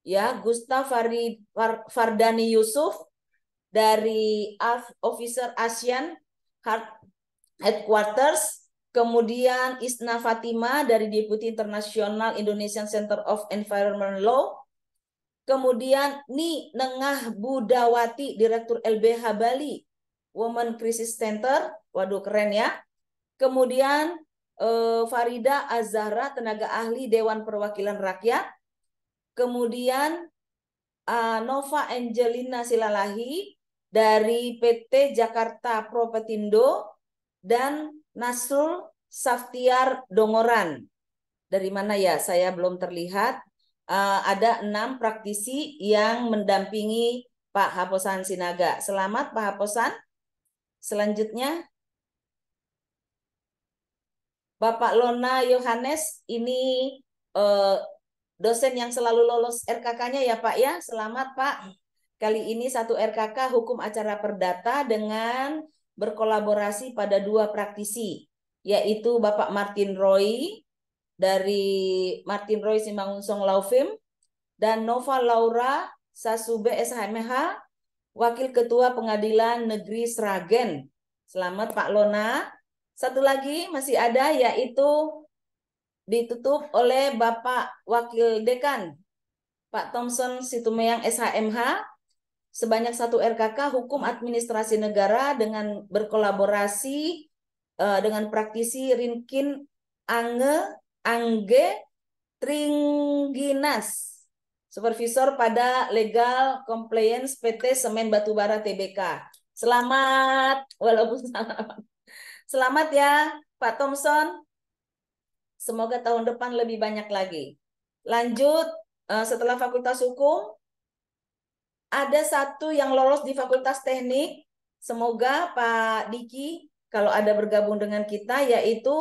Ya, Gustaf Farid, Fardani Yusuf dari Officer ASEAN Heart headquarters, kemudian Isna Fatima dari Deputi Internasional Indonesian Center of Environment Law, kemudian Ni Nengah Budawati, Direktur LBH Bali, Women Crisis Center, waduh keren ya. Kemudian eh, Farida Azahra, tenaga ahli Dewan Perwakilan Rakyat. Kemudian eh, Nova Angelina Silalahi dari PT Jakarta Propetindo dan Nasrul Saftiar Dongoran. Dari mana ya? Saya belum terlihat. Uh, ada enam praktisi yang mendampingi Pak Haposan Sinaga. Selamat Pak Haposan. Selanjutnya Bapak Lona Yohanes ini uh, dosen yang selalu lolos RKK-nya ya Pak ya. Selamat Pak. Kali ini satu RKK Hukum Acara Perdata dengan berkolaborasi pada dua praktisi, yaitu Bapak Martin Roy dari Martin Roy Simangunsong Laufim dan Nova Laura Sasube SHMH, Wakil Ketua Pengadilan Negeri Sragen. Selamat Pak Lona. Satu lagi masih ada yaitu ditutup oleh Bapak Wakil Dekan Pak Thompson Situmeyang SHMH sebanyak satu RKK Hukum Administrasi Negara dengan berkolaborasi uh, dengan praktisi Rinkin Ange Angge Tringginas, supervisor pada Legal Compliance PT Semen Batubara Tbk. Selamat, walaupun selamat. Selamat ya Pak Thompson. Semoga tahun depan lebih banyak lagi. Lanjut, eh, setelah Fakultas Hukum, ada satu yang lolos di Fakultas Teknik. Semoga Pak Diki kalau ada bergabung dengan kita yaitu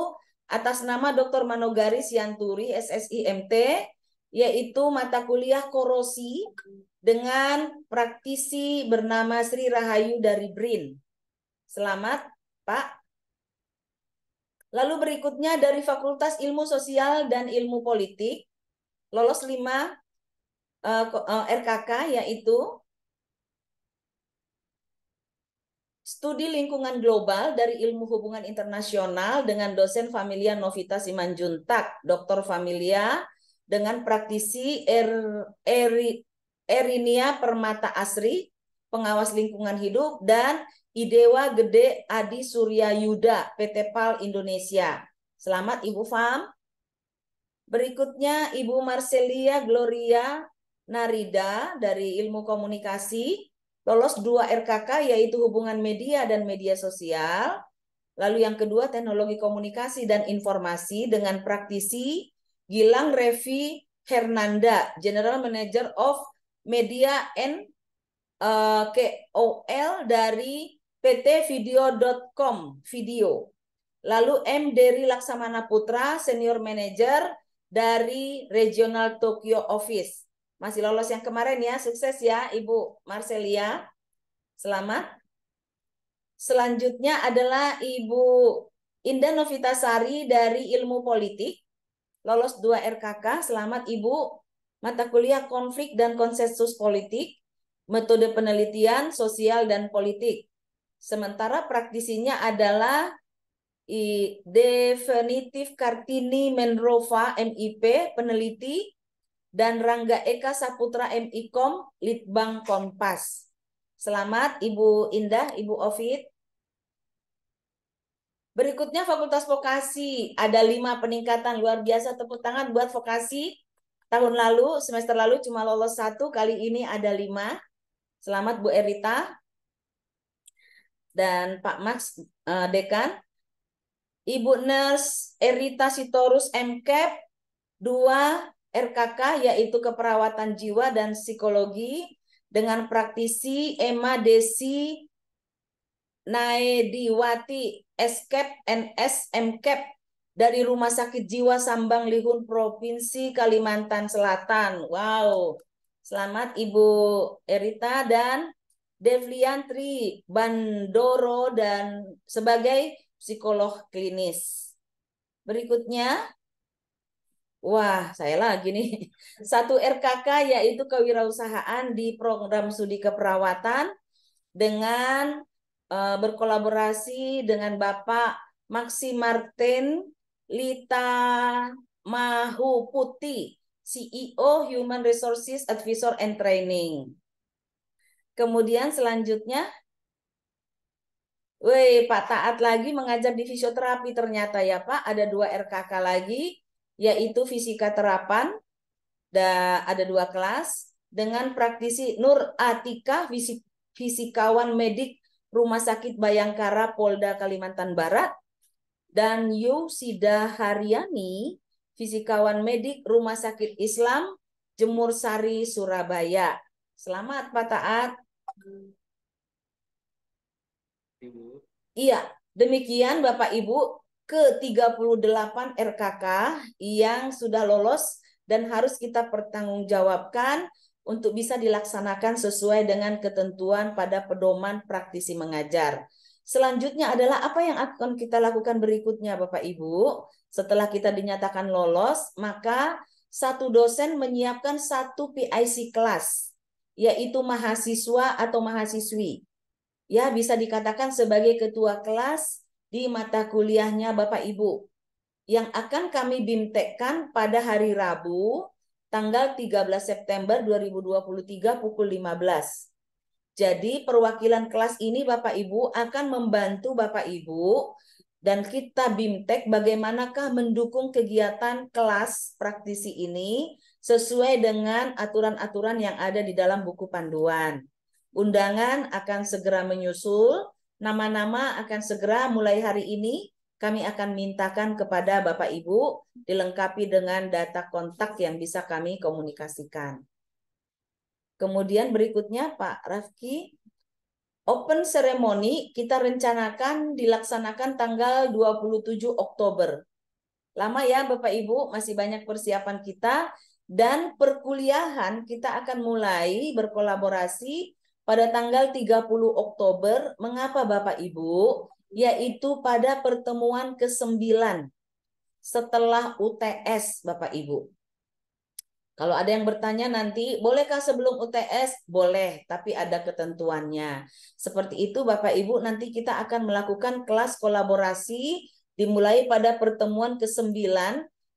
atas nama Dr. Manogari Sianturi SSIMT yaitu mata kuliah korosi dengan praktisi bernama Sri Rahayu dari BRIN. Selamat, Pak. Lalu berikutnya dari Fakultas Ilmu Sosial dan Ilmu Politik, lolos 5 uh, eh, eh, RKK yaitu Studi Lingkungan Global dari Ilmu Hubungan Internasional dengan dosen Familia Novita Simanjuntak, Dr. Familia dengan praktisi er, er, Erinia Permata Asri, pengawas lingkungan hidup dan Idewa Gede Adi Surya Yuda, PT PAL Indonesia. Selamat Ibu Fam. Berikutnya Ibu Marcelia Gloria Narida dari Ilmu Komunikasi, lolos dua RKK yaitu hubungan media dan media sosial. Lalu yang kedua teknologi komunikasi dan informasi dengan praktisi Gilang Revi Hernanda, General Manager of Media and uh, eh, KOL dari PT Video.com Video. Lalu M Dery Laksamana Putra, Senior Manager dari Regional Tokyo Office. Masih lolos yang kemarin ya. Sukses ya Ibu Marcelia. Selamat. Selanjutnya adalah Ibu Indah Novitasari dari Ilmu Politik. Lolos 2 RKK. Selamat Ibu. Mata kuliah Konflik dan Konsensus Politik. Metode penelitian sosial dan politik. Sementara praktisinya adalah Definitif Kartini Menrova MIP peneliti dan Rangga Eka Saputra MIKOM Litbang Kompas. Selamat Ibu Indah, Ibu Ovid. Berikutnya Fakultas Vokasi, ada lima peningkatan luar biasa tepuk tangan buat vokasi. Tahun lalu, semester lalu cuma lolos satu, kali ini ada lima. Selamat Bu Erita dan Pak Max eh, Dekan. Ibu Nurse Erita Sitorus MKEP, dua RKK yaitu keperawatan jiwa dan psikologi dengan praktisi Emma Desi Naediwati SKEP NS MKEP dari Rumah Sakit Jiwa Sambang Lihun Provinsi Kalimantan Selatan. Wow. Selamat Ibu Erita dan Devliantri Bandoro dan sebagai psikolog klinis. Berikutnya, Wah, saya lagi nih. Satu RKK yaitu kewirausahaan di program studi keperawatan dengan uh, berkolaborasi dengan Bapak Maxi Martin Lita Mahu Putih, CEO Human Resources Advisor and Training. Kemudian selanjutnya, Wih, Pak Taat lagi mengajar di fisioterapi ternyata ya Pak, ada dua RKK lagi yaitu fisika terapan da, ada dua kelas dengan praktisi Nur Atika fisik, fisikawan medik Rumah Sakit Bayangkara Polda Kalimantan Barat dan Yu Sida Haryani fisikawan medik Rumah Sakit Islam Jemur Sari Surabaya. Selamat Pak Taat. Ibu. Iya, demikian Bapak Ibu ke-38 RKK yang sudah lolos dan harus kita pertanggungjawabkan untuk bisa dilaksanakan sesuai dengan ketentuan pada pedoman praktisi mengajar. Selanjutnya adalah apa yang akan kita lakukan berikutnya Bapak Ibu. Setelah kita dinyatakan lolos, maka satu dosen menyiapkan satu PIC kelas, yaitu mahasiswa atau mahasiswi. Ya, bisa dikatakan sebagai ketua kelas di mata kuliahnya Bapak Ibu yang akan kami bimtekkan pada hari Rabu tanggal 13 September 2023 pukul 15. Jadi perwakilan kelas ini Bapak Ibu akan membantu Bapak Ibu dan kita BIMTEK bagaimanakah mendukung kegiatan kelas praktisi ini sesuai dengan aturan-aturan yang ada di dalam buku panduan. Undangan akan segera menyusul Nama-nama akan segera mulai hari ini kami akan mintakan kepada Bapak Ibu dilengkapi dengan data kontak yang bisa kami komunikasikan. Kemudian berikutnya Pak Rafki, open ceremony kita rencanakan dilaksanakan tanggal 27 Oktober. Lama ya Bapak Ibu, masih banyak persiapan kita dan perkuliahan kita akan mulai berkolaborasi pada tanggal 30 Oktober. Mengapa Bapak Ibu? Yaitu pada pertemuan ke-9 setelah UTS Bapak Ibu. Kalau ada yang bertanya nanti, bolehkah sebelum UTS? Boleh, tapi ada ketentuannya. Seperti itu Bapak Ibu, nanti kita akan melakukan kelas kolaborasi dimulai pada pertemuan ke-9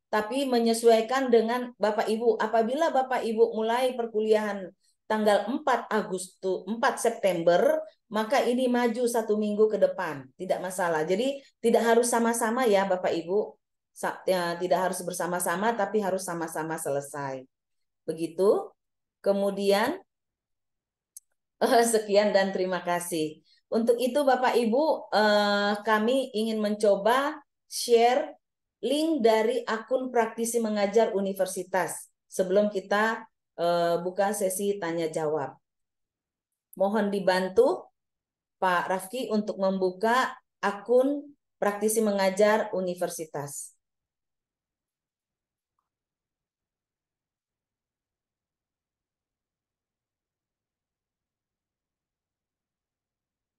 tapi menyesuaikan dengan Bapak Ibu. Apabila Bapak Ibu mulai perkuliahan tanggal 4 Agustus 4 September maka ini maju satu minggu ke depan tidak masalah jadi tidak harus sama-sama ya Bapak Ibu ya, tidak harus bersama-sama tapi harus sama-sama selesai begitu kemudian eh, sekian dan terima kasih untuk itu Bapak Ibu eh, kami ingin mencoba share link dari akun praktisi mengajar universitas sebelum kita Eh, bukan sesi tanya jawab. Mohon dibantu Pak Rafki untuk membuka akun praktisi mengajar universitas.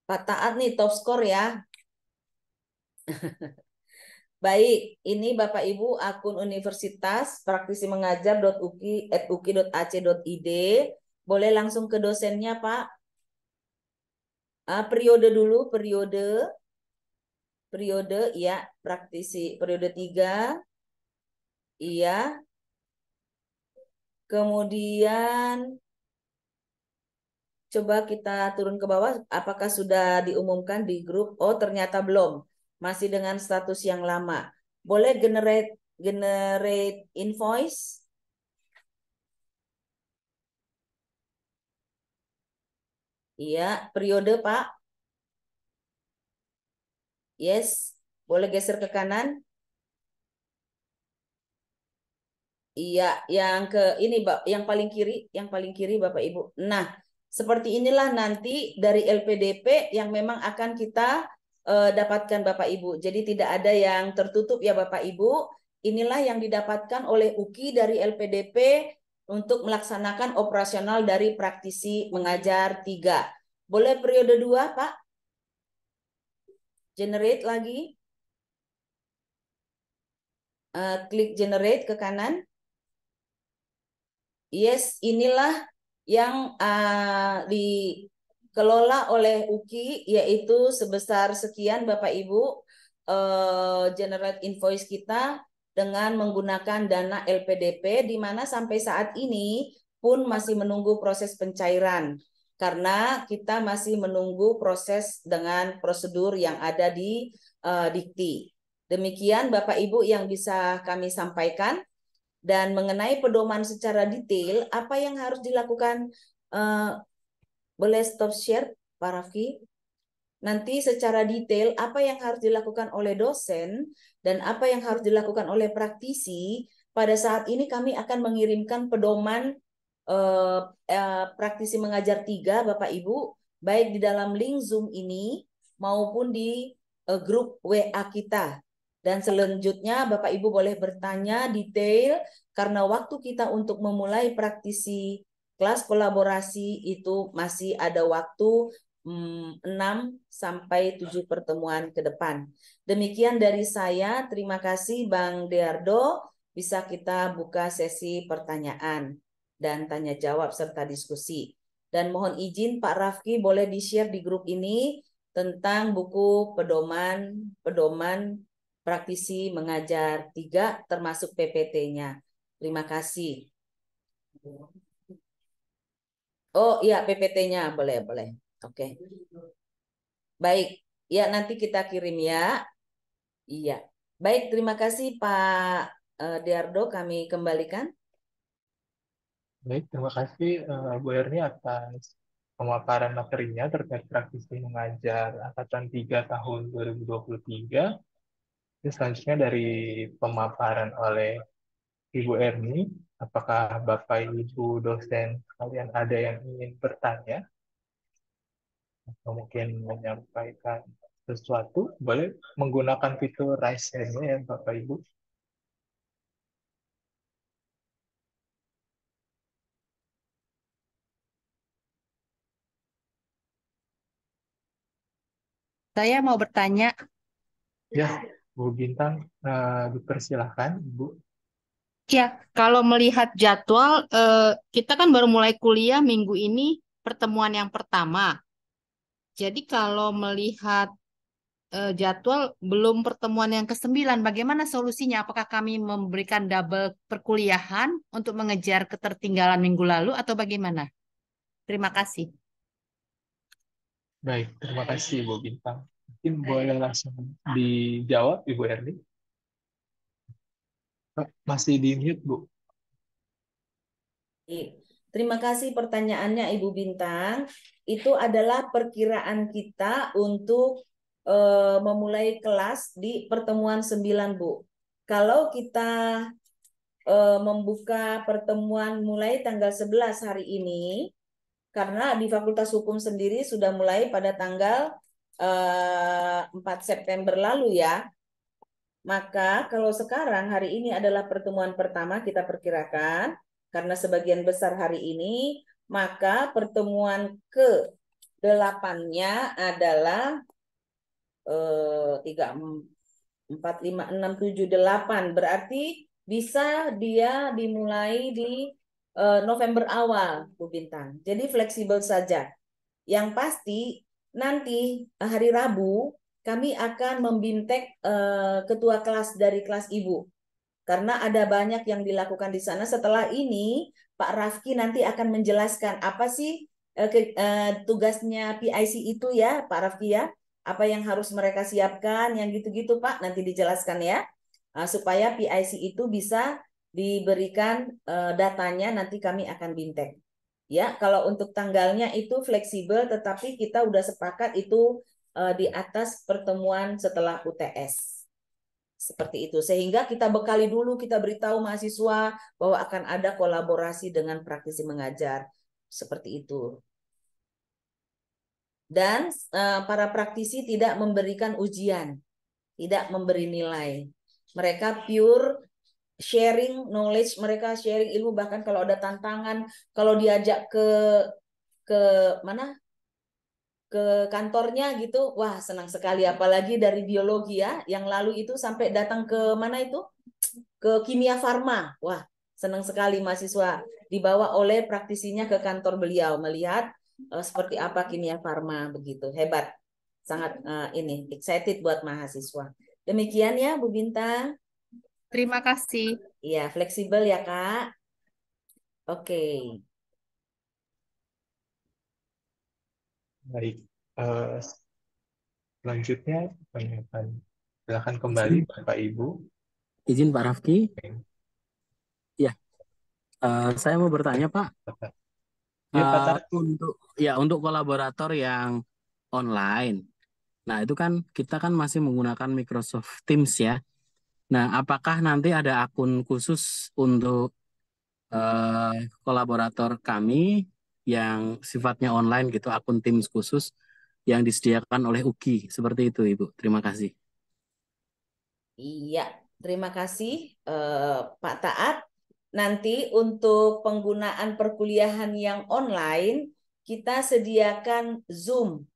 Pak Taat nih top score ya. Baik, ini Bapak Ibu akun Universitas Praktisi mengajar.uki@uki.ac.id. Boleh langsung ke dosennya, Pak. Ah, periode dulu, periode. Periode, ya, praktisi. Periode 3. Iya. Kemudian, coba kita turun ke bawah. Apakah sudah diumumkan di grup? Oh, ternyata belum masih dengan status yang lama. Boleh generate generate invoice? Iya, periode Pak. Yes, boleh geser ke kanan. Iya, yang ke ini Pak, yang paling kiri, yang paling kiri Bapak Ibu. Nah, seperti inilah nanti dari LPDP yang memang akan kita Eh, dapatkan Bapak Ibu. Jadi tidak ada yang tertutup ya Bapak Ibu. Inilah yang didapatkan oleh UKI dari LPDP untuk melaksanakan operasional dari praktisi mengajar tiga. Boleh periode dua Pak? Generate lagi. Eh, klik generate ke kanan. Yes, inilah yang uh, di dikelola oleh UKI yaitu sebesar sekian Bapak Ibu eh, generate invoice kita dengan menggunakan dana LPDP di mana sampai saat ini pun masih menunggu proses pencairan karena kita masih menunggu proses dengan prosedur yang ada di uh, Dikti. Demikian Bapak Ibu yang bisa kami sampaikan dan mengenai pedoman secara detail apa yang harus dilakukan eh, boleh stop share, para fi. Nanti secara detail apa yang harus dilakukan oleh dosen dan apa yang harus dilakukan oleh praktisi, pada saat ini kami akan mengirimkan pedoman eh, eh, praktisi mengajar tiga, Bapak Ibu, baik di dalam link Zoom ini maupun di eh, grup WA kita. Dan selanjutnya Bapak Ibu boleh bertanya detail karena waktu kita untuk memulai praktisi Kelas kolaborasi itu masih ada waktu 6 mm, sampai 7 pertemuan ke depan. Demikian dari saya. Terima kasih Bang Deardo. Bisa kita buka sesi pertanyaan dan tanya jawab serta diskusi. Dan mohon izin Pak Rafki boleh di-share di grup ini tentang buku pedoman pedoman praktisi mengajar 3 termasuk PPT-nya. Terima kasih. Oh iya PPT-nya boleh boleh. Oke. Okay. Baik. Ya nanti kita kirim ya. Iya. Baik terima kasih Pak uh, Diardo kami kembalikan. Baik terima kasih uh, Bu Erni atas pemaparan materinya terkait praktisi mengajar angkatan 3 tahun 2023. Ini selanjutnya dari pemaparan oleh Ibu Erni Apakah Bapak Ibu dosen kalian ada yang ingin bertanya? Atau mungkin menyampaikan sesuatu? Boleh menggunakan fitur raise hand ya Bapak Ibu. Saya mau bertanya. Ya, Bu Bintang, uh, dipersilahkan, Bu. Ya, kalau melihat jadwal, eh, kita kan baru mulai kuliah minggu ini pertemuan yang pertama. Jadi kalau melihat eh, jadwal belum pertemuan yang kesembilan, bagaimana solusinya? Apakah kami memberikan double perkuliahan untuk mengejar ketertinggalan minggu lalu atau bagaimana? Terima kasih. Baik, terima kasih Ibu Bintang. Mungkin boleh langsung dijawab Ibu Erli. Masih di mute, Bu. Terima kasih pertanyaannya Ibu Bintang. Itu adalah perkiraan kita untuk eh, memulai kelas di pertemuan 9, Bu. Kalau kita eh, membuka pertemuan mulai tanggal 11 hari ini, karena di Fakultas Hukum sendiri sudah mulai pada tanggal 4 eh, September lalu ya. Maka kalau sekarang hari ini adalah pertemuan pertama kita perkirakan karena sebagian besar hari ini maka pertemuan ke delapannya adalah eh, tiga empat lima enam tujuh delapan berarti bisa dia dimulai di uh, November awal Bu Bintang. Jadi fleksibel saja. Yang pasti nanti hari Rabu kami akan membintek uh, ketua kelas dari kelas ibu. Karena ada banyak yang dilakukan di sana. Setelah ini, Pak Rafki nanti akan menjelaskan apa sih uh, ke, uh, tugasnya PIC itu ya, Pak Rafki ya. Apa yang harus mereka siapkan, yang gitu-gitu Pak, nanti dijelaskan ya. Uh, supaya PIC itu bisa diberikan uh, datanya, nanti kami akan bintek. Ya, kalau untuk tanggalnya itu fleksibel, tetapi kita udah sepakat itu uh, di atas pertemuan setelah UTS. Seperti itu. Sehingga kita bekali dulu, kita beritahu mahasiswa bahwa akan ada kolaborasi dengan praktisi mengajar. Seperti itu. Dan uh, para praktisi tidak memberikan ujian, tidak memberi nilai. Mereka pure sharing knowledge, mereka sharing ilmu bahkan kalau ada tantangan, kalau diajak ke ke mana ke kantornya gitu. Wah, senang sekali apalagi dari biologi ya. Yang lalu itu sampai datang ke mana itu? Ke kimia farma. Wah, senang sekali mahasiswa dibawa oleh praktisinya ke kantor beliau melihat uh, seperti apa kimia farma begitu. Hebat. Sangat uh, ini excited buat mahasiswa. Demikian ya Bu Bintang. Terima kasih. Iya, fleksibel ya, Kak. Oke. Okay. Baik. Uh, selanjutnya pertanyaan. Silakan kembali Bapak Ibu. Izin Pak Rafki. Okay. Ya. Uh, saya mau bertanya Pak. Eh, ya, uh, untuk ya untuk kolaborator yang online. Nah, itu kan kita kan masih menggunakan Microsoft Teams ya. Nah, apakah nanti ada akun khusus untuk uh, kolaborator kami yang sifatnya online gitu, akun tim khusus yang disediakan oleh UKI. Seperti itu, Ibu. Terima kasih. Iya, terima kasih eh, Pak Taat. Nanti untuk penggunaan perkuliahan yang online, kita sediakan Zoom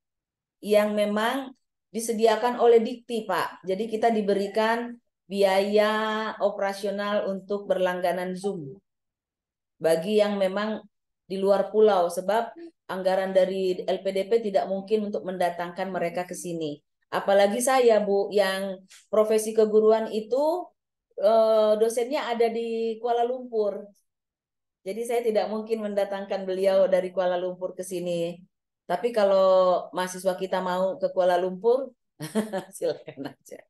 yang memang disediakan oleh Dikti, Pak. Jadi kita diberikan biaya operasional untuk berlangganan Zoom. Bagi yang memang di luar pulau sebab anggaran dari LPDP tidak mungkin untuk mendatangkan mereka ke sini. Apalagi saya Bu yang profesi keguruan itu eh, dosennya ada di Kuala Lumpur. Jadi saya tidak mungkin mendatangkan beliau dari Kuala Lumpur ke sini. Tapi kalau mahasiswa kita mau ke Kuala Lumpur, silakan aja.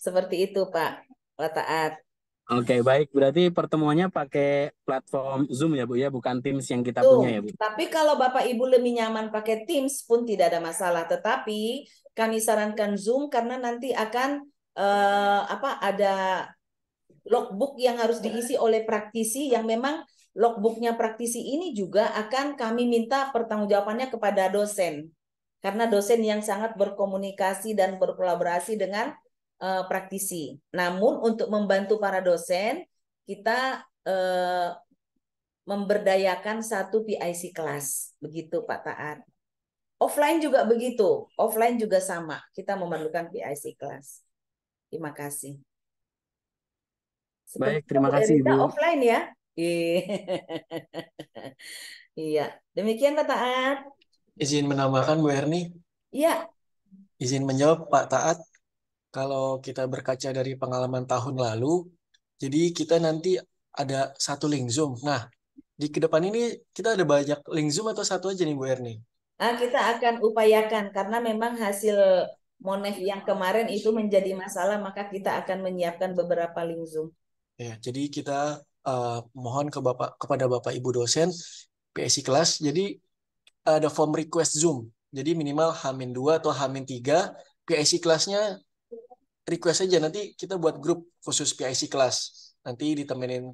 Seperti itu Pak Lataat. Oke, baik. Berarti pertemuannya pakai platform Zoom ya, Bu ya, bukan Teams yang kita Tuh. punya ya, Bu. Tapi kalau Bapak Ibu lebih nyaman pakai Teams pun tidak ada masalah, tetapi kami sarankan Zoom karena nanti akan eh, apa ada logbook yang harus diisi oleh praktisi yang memang logbooknya praktisi ini juga akan kami minta pertanggungjawabannya kepada dosen karena dosen yang sangat berkomunikasi dan berkolaborasi dengan uh, praktisi. Namun untuk membantu para dosen, kita uh, memberdayakan satu PIC kelas. Begitu Pak Taat. Offline juga begitu. Offline juga sama. Kita memerlukan PIC kelas. Terima kasih. Seperti Baik, terima kasih Ibu. offline ya. Iya. iya, demikian Pak Taat. Izin menambahkan Bu Erni. Iya. Izin menjawab Pak Taat kalau kita berkaca dari pengalaman tahun lalu, jadi kita nanti ada satu link Zoom. Nah, di kedepan ini kita ada banyak link Zoom atau satu aja nih Bu Erni? Nah, kita akan upayakan karena memang hasil Monef yang kemarin itu menjadi masalah, maka kita akan menyiapkan beberapa link Zoom. Ya, jadi kita uh, mohon ke Bapak kepada Bapak Ibu dosen PSI kelas. Jadi ada form request Zoom. Jadi minimal H-2 atau H-3 PSI kelasnya request aja nanti kita buat grup khusus PIC kelas. Nanti ditemenin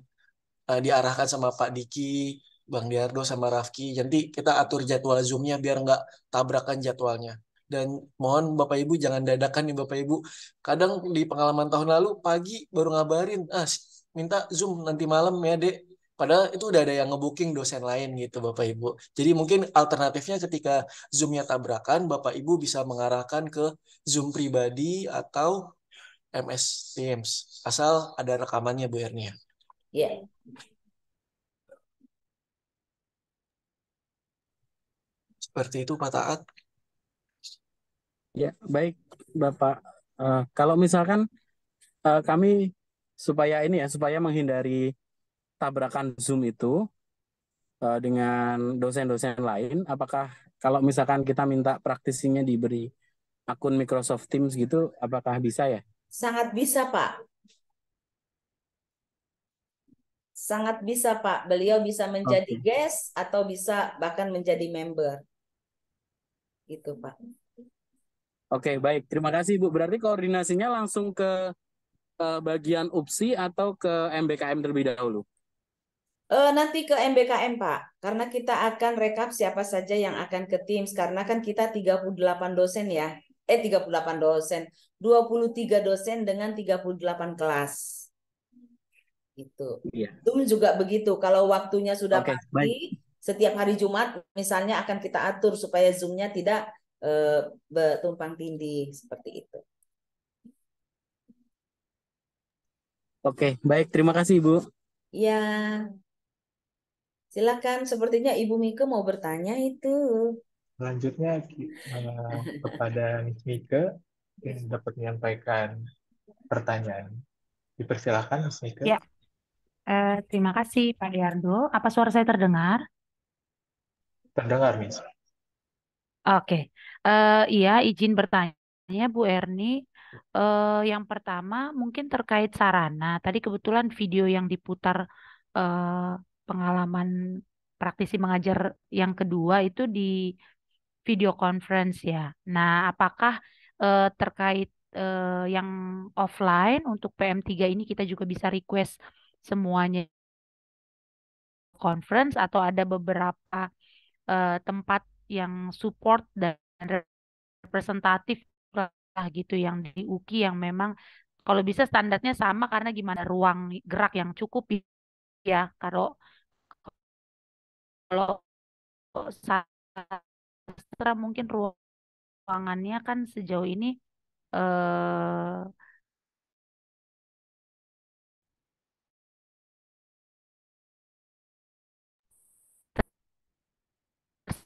uh, diarahkan sama Pak Diki, Bang Diardo sama Rafki. Nanti kita atur jadwal zoomnya biar nggak tabrakan jadwalnya. Dan mohon Bapak Ibu jangan dadakan nih Bapak Ibu. Kadang di pengalaman tahun lalu pagi baru ngabarin, ah minta Zoom nanti malam ya, Dek. Padahal itu udah ada yang ngebooking dosen lain gitu Bapak Ibu. Jadi mungkin alternatifnya ketika zoomnya tabrakan, Bapak Ibu bisa mengarahkan ke Zoom pribadi atau MS Teams asal ada rekamannya Bu Ernia. Iya. Yeah. Seperti itu Pak Taat. Ya, baik Bapak. Uh, kalau misalkan uh, kami supaya ini ya supaya menghindari tabrakan Zoom itu uh, dengan dosen-dosen lain, apakah kalau misalkan kita minta praktisinya diberi akun Microsoft Teams gitu, apakah bisa ya? Sangat bisa, Pak. Sangat bisa, Pak. Beliau bisa menjadi okay. guest atau bisa bahkan menjadi member. Gitu, Pak. Oke, okay, baik. Terima kasih, Bu. Berarti koordinasinya langsung ke bagian UPSI atau ke MBKM terlebih dahulu? Uh, nanti ke MBKM Pak, karena kita akan rekap siapa saja yang akan ke Teams, karena kan kita 38 dosen ya eh 38 dosen, 23 dosen dengan 38 kelas. itu. Iya. Zoom juga begitu. Kalau waktunya sudah okay, pasti, baik. setiap hari Jumat misalnya akan kita atur supaya Zoom-nya tidak eh, bertumpang tindih seperti itu. Oke, baik. Terima kasih, ibu. Ya. Silakan, sepertinya Ibu Mika mau bertanya itu selanjutnya kepada Miss Mika yang dapat menyampaikan pertanyaan. Dipersilakan Miss Mika. Ya. Eh, terima kasih Pak Yardo. Apa suara saya terdengar? Terdengar, Miss. Oke. Eh, iya, izin bertanya Bu Erni. Eh, yang pertama mungkin terkait sarana. Tadi kebetulan video yang diputar eh, pengalaman praktisi mengajar yang kedua itu di video conference ya. Nah, apakah uh, terkait uh, yang offline untuk PM3 ini kita juga bisa request semuanya conference atau ada beberapa uh, tempat yang support dan representatif lah gitu yang di UKI yang memang kalau bisa standarnya sama karena gimana ruang gerak yang cukup ya kalau kalau sementara mungkin ruangannya kan sejauh ini eh,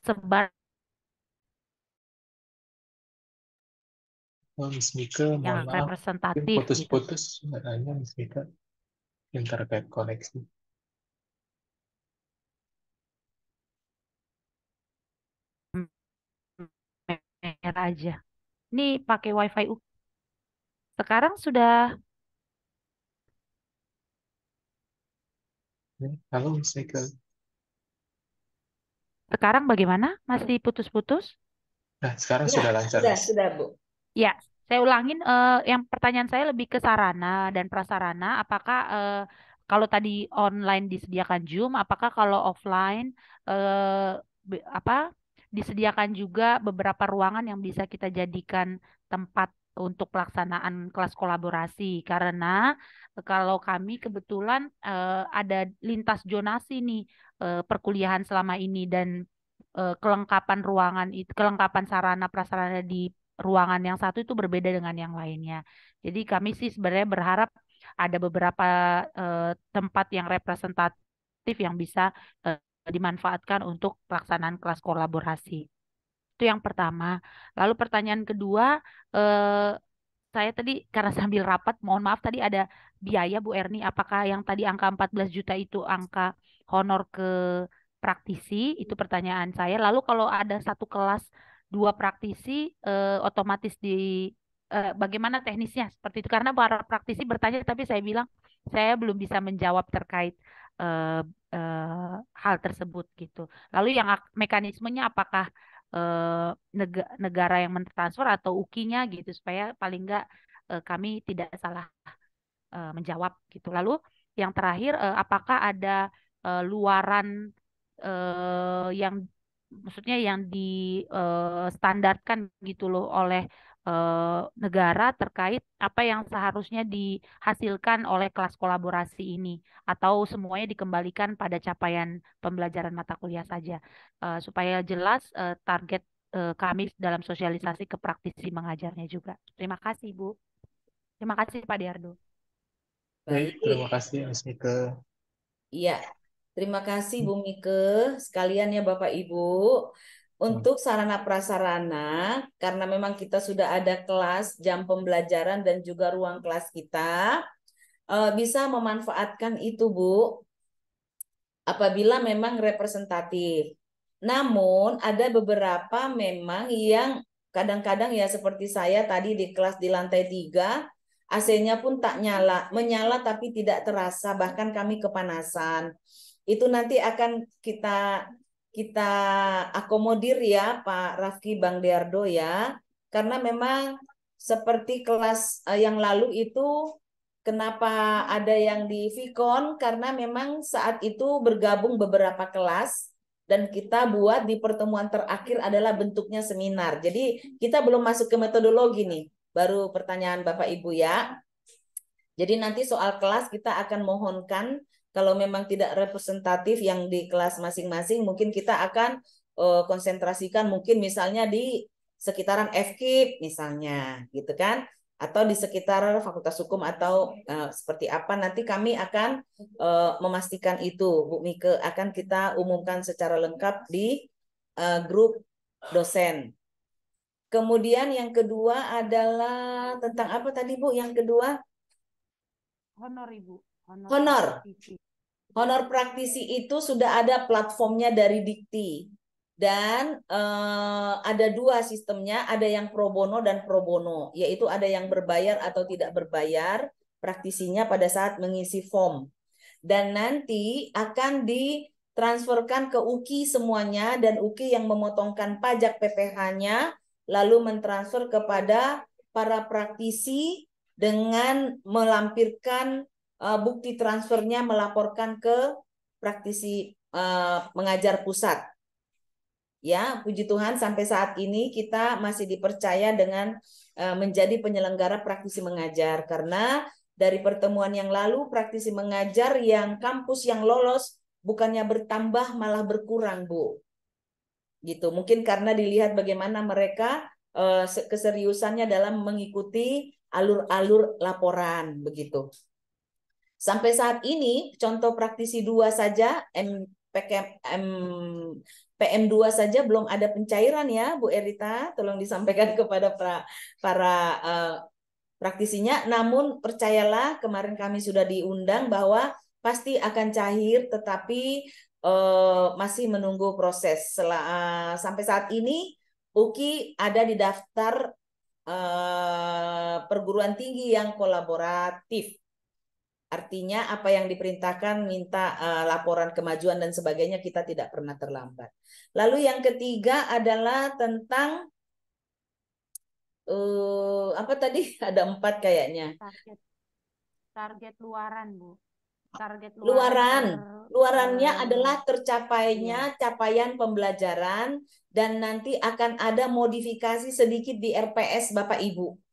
tersebar Oh, Miss Mika, yang maaf. representatif. Gitu. Putus-putus, nggak -putus, gitu. nanya Miss Mika. Internet koneksi. Air aja. Ini pakai WiFi U. Sekarang sudah ya, Halo, saya Sekarang bagaimana? Masih putus-putus? Nah, sekarang ya, sudah lancar. Sudah, Mas. sudah, Bu. Ya, saya ulangin eh, yang pertanyaan saya lebih ke sarana dan prasarana. Apakah uh, kalau tadi online disediakan Zoom, apakah kalau offline eh, apa disediakan juga beberapa ruangan yang bisa kita jadikan tempat untuk pelaksanaan kelas kolaborasi karena eh, kalau kami kebetulan uh, ada lintas zonasi nih uh, perkuliahan selama ini dan uh, kelengkapan ruangan itu kelengkapan sarana prasarana di ruangan yang satu itu berbeda dengan yang lainnya. Jadi kami sih sebenarnya berharap ada beberapa tempat yang representatif yang bisa dimanfaatkan untuk pelaksanaan kelas kolaborasi. Itu yang pertama. Lalu pertanyaan kedua, eh, saya tadi karena sambil rapat, mohon maaf tadi ada biaya Bu Erni, apakah yang tadi angka 14 juta itu angka honor ke praktisi? Itu pertanyaan saya. Lalu kalau ada satu kelas dua praktisi, eh, otomatis di eh, bagaimana teknisnya seperti itu? Karena para praktisi bertanya, tapi saya bilang saya belum bisa menjawab terkait eh, uh, hal tersebut gitu. Lalu yang mekanismenya apakah uh, negara yang mentransfer atau UKINYA gitu supaya paling enggak uh, eh, kami tidak salah uh, menjawab gitu. Lalu yang terakhir uh, apakah ada uh, luaran uh, yang maksudnya yang di uh, standarkan gitu loh oleh Eh, negara terkait apa yang seharusnya dihasilkan oleh kelas kolaborasi ini atau semuanya dikembalikan pada capaian pembelajaran mata kuliah saja eh, supaya jelas eh, target kami dalam sosialisasi ke praktisi mengajarnya juga. Terima kasih Bu. Terima kasih Pak Diardo. Baik, terima kasih Mas Mika. Iya, terima kasih Bu Mika. sekalian ya Bapak Ibu. Hmm. Untuk sarana prasarana, karena memang kita sudah ada kelas jam pembelajaran dan juga ruang kelas kita, eh, bisa memanfaatkan itu, Bu, apabila memang representatif. Namun ada beberapa memang yang kadang-kadang ya seperti saya tadi di kelas di lantai tiga, AC-nya pun tak nyala, menyala tapi tidak terasa, bahkan kami kepanasan. Itu nanti akan kita kita akomodir ya Pak Rafki Bang Deardo ya karena memang seperti kelas eh, yang lalu itu kenapa ada yang di Vicon karena memang saat itu bergabung beberapa kelas dan kita buat di pertemuan terakhir adalah bentuknya seminar. Jadi kita belum masuk ke metodologi nih, baru pertanyaan Bapak Ibu ya. Jadi nanti soal kelas kita akan mohonkan kalau memang tidak representatif yang di kelas masing-masing, mungkin kita akan uh, konsentrasikan mungkin misalnya di sekitaran FKIP misalnya, gitu kan? Atau di sekitar Fakultas Hukum atau uh, seperti apa nanti kami akan uh, memastikan itu, Bu Mika. akan kita umumkan secara lengkap di uh, grup dosen. Kemudian yang kedua adalah tentang apa tadi Bu? Yang kedua honor Ibu. Honor. honor honor praktisi itu sudah ada platformnya dari Dikti dan eh, ada dua sistemnya, ada yang pro bono dan pro bono, yaitu ada yang berbayar atau tidak berbayar praktisinya pada saat mengisi form dan nanti akan ditransferkan ke UKI semuanya dan UKI yang memotongkan pajak PPh-nya lalu mentransfer kepada para praktisi dengan melampirkan uh, bukti transfernya melaporkan ke praktisi uh, mengajar pusat. Ya, puji Tuhan sampai saat ini kita masih dipercaya dengan uh, menjadi penyelenggara praktisi mengajar karena dari pertemuan yang lalu praktisi mengajar yang kampus yang lolos bukannya bertambah malah berkurang, Bu. Gitu. Mungkin karena dilihat bagaimana mereka keseriusannya dalam mengikuti alur-alur laporan begitu. Sampai saat ini, contoh praktisi dua saja, M, PM2 saja belum ada pencairan ya, Bu Erita. Tolong disampaikan kepada para, para uh, eh, praktisinya. Namun percayalah, kemarin kami sudah diundang bahwa pasti akan cair, tetapi uh, masih menunggu proses. Setelah, eh, uh, sampai saat ini, UKI ada di daftar uh, perguruan tinggi yang kolaboratif Artinya apa yang diperintahkan minta uh, laporan kemajuan dan sebagainya kita tidak pernah terlambat. Lalu yang ketiga adalah tentang uh, apa tadi ada empat kayaknya. Target, target luaran bu. Target luaran. Luarannya hmm. adalah tercapainya iya. capaian pembelajaran dan nanti akan ada modifikasi sedikit di RPS Bapak Ibu.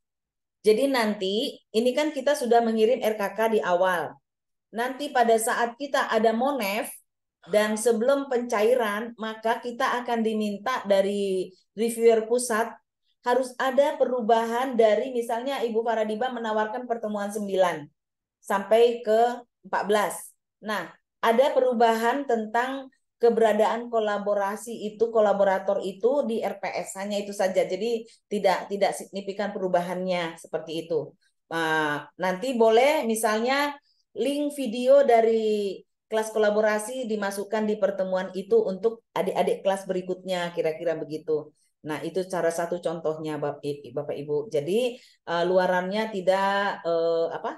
Jadi nanti ini kan kita sudah mengirim RKK di awal. Nanti pada saat kita ada monef dan sebelum pencairan maka kita akan diminta dari reviewer pusat harus ada perubahan dari misalnya Ibu Faradiba menawarkan pertemuan 9 sampai ke 14. Nah, ada perubahan tentang keberadaan kolaborasi itu kolaborator itu di RPS hanya itu saja jadi tidak tidak signifikan perubahannya seperti itu nah, nanti boleh misalnya link video dari kelas kolaborasi dimasukkan di pertemuan itu untuk adik-adik kelas berikutnya kira-kira begitu nah itu cara satu contohnya bapak ibu jadi uh, luarannya tidak uh, apa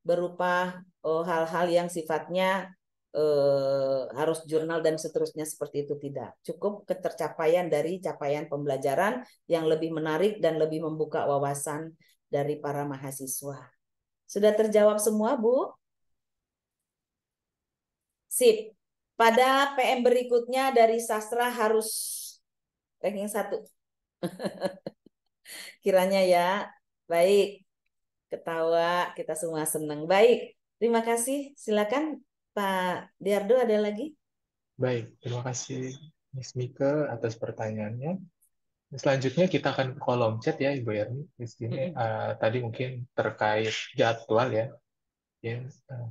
berupa eh, hal-hal uh, yang sifatnya eh, harus jurnal dan seterusnya seperti itu tidak. Cukup ketercapaian dari capaian pembelajaran yang lebih menarik dan lebih membuka wawasan dari para mahasiswa. Sudah terjawab semua, Bu? Sip. Pada PM berikutnya dari sastra harus ranking satu. Kiranya ya. Baik. Ketawa, kita semua senang. Baik. Terima kasih. Silakan Pak Diardo ada lagi? Baik, terima kasih Miss Mika atas pertanyaannya. Selanjutnya kita akan kolom chat ya Ibu Erni. Di sini -hmm. uh, tadi mungkin terkait jadwal ya. ya um,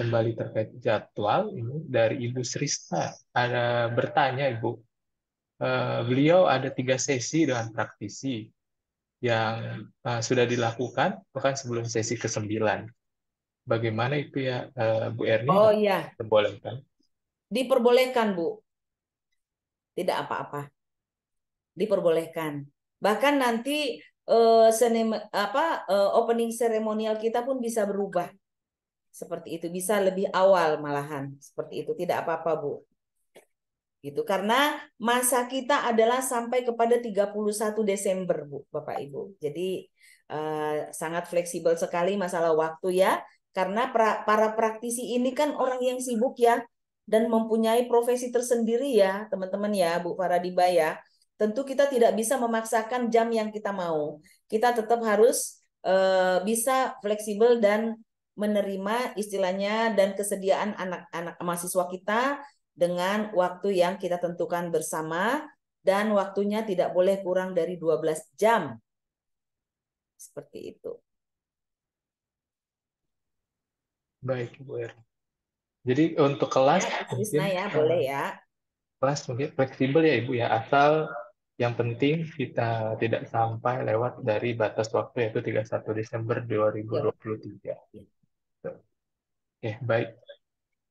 kembali terkait jadwal ini dari Ibu Srista. Ada bertanya Ibu, uh, beliau ada tiga sesi dengan praktisi yang uh, sudah dilakukan bahkan sebelum sesi ke-9. Bagaimana itu ya uh, Bu Erni? Oh iya. Diperbolehkan? Diperbolehkan Bu. Tidak apa-apa. Diperbolehkan. Bahkan nanti uh, eh, seni apa uh, opening seremonial kita pun bisa berubah seperti itu bisa lebih awal malahan seperti itu tidak apa-apa Bu gitu karena masa kita adalah sampai kepada 31 Desember Bu Bapak Ibu jadi Uh, sangat fleksibel sekali masalah waktu ya karena pra, para praktisi ini kan orang yang sibuk ya dan mempunyai profesi tersendiri ya, teman-teman ya, Bu Faradiba ya. Tentu kita tidak bisa memaksakan jam yang kita mau. Kita tetap harus eh, bisa fleksibel dan menerima istilahnya dan kesediaan anak-anak mahasiswa kita dengan waktu yang kita tentukan bersama dan waktunya tidak boleh kurang dari 12 jam. Seperti itu. Baik, Bu Er, Jadi untuk kelas ya, mungkin, ya, eh, boleh ya. Kelas mungkin fleksibel ya Ibu ya, asal yang penting kita tidak sampai lewat dari batas waktu yaitu 31 Desember 2023. Ya. Oke, baik.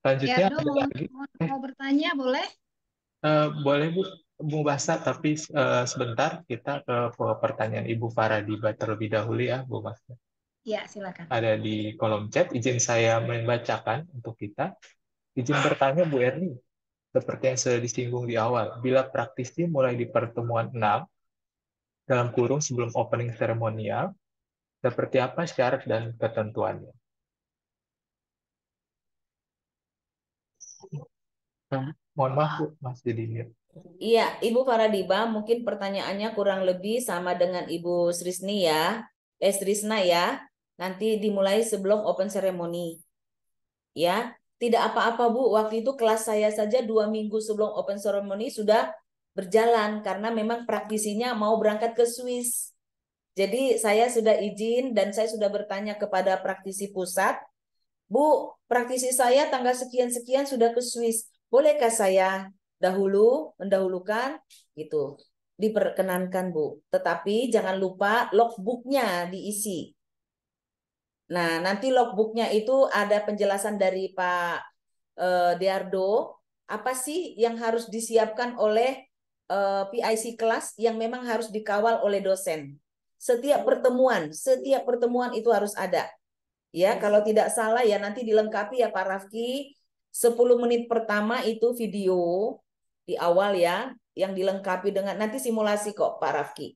Selanjutnya ya, mau, lagi. Mau, mau bertanya boleh? Uh, boleh Bu, Bu Basa, tapi uh, sebentar kita ke pertanyaan Ibu Faradiba terlebih dahulu ya, Bu Basa. Ya, silakan. Ada di kolom chat. Izin saya membacakan untuk kita. Izin bertanya Bu Erni, seperti yang sudah disinggung di awal, bila praktisi mulai di pertemuan 6, dalam kurung sebelum opening seremonial, seperti apa syarat dan ketentuannya? Nah, mohon maaf, Mas jadi Iya, Ibu Faradiba, mungkin pertanyaannya kurang lebih sama dengan Ibu Srisni ya. Eh, Srisna ya. Nanti dimulai sebelum open ceremony. Ya, tidak apa-apa Bu, waktu itu kelas saya saja dua minggu sebelum open ceremony sudah berjalan karena memang praktisinya mau berangkat ke Swiss. Jadi saya sudah izin dan saya sudah bertanya kepada praktisi pusat, Bu, praktisi saya tanggal sekian-sekian sudah ke Swiss. Bolehkah saya dahulu mendahulukan gitu? Diperkenankan, Bu. Tetapi jangan lupa logbooknya diisi. Nah, nanti logbooknya itu ada penjelasan dari Pak uh, Diardo, apa sih yang harus disiapkan oleh uh, eh, PIC kelas yang memang harus dikawal oleh dosen. Setiap pertemuan, setiap pertemuan itu harus ada. Ya, kalau tidak salah ya nanti dilengkapi ya Pak Rafki, 10 menit pertama itu video di awal ya, yang dilengkapi dengan, nanti simulasi kok Pak Rafki.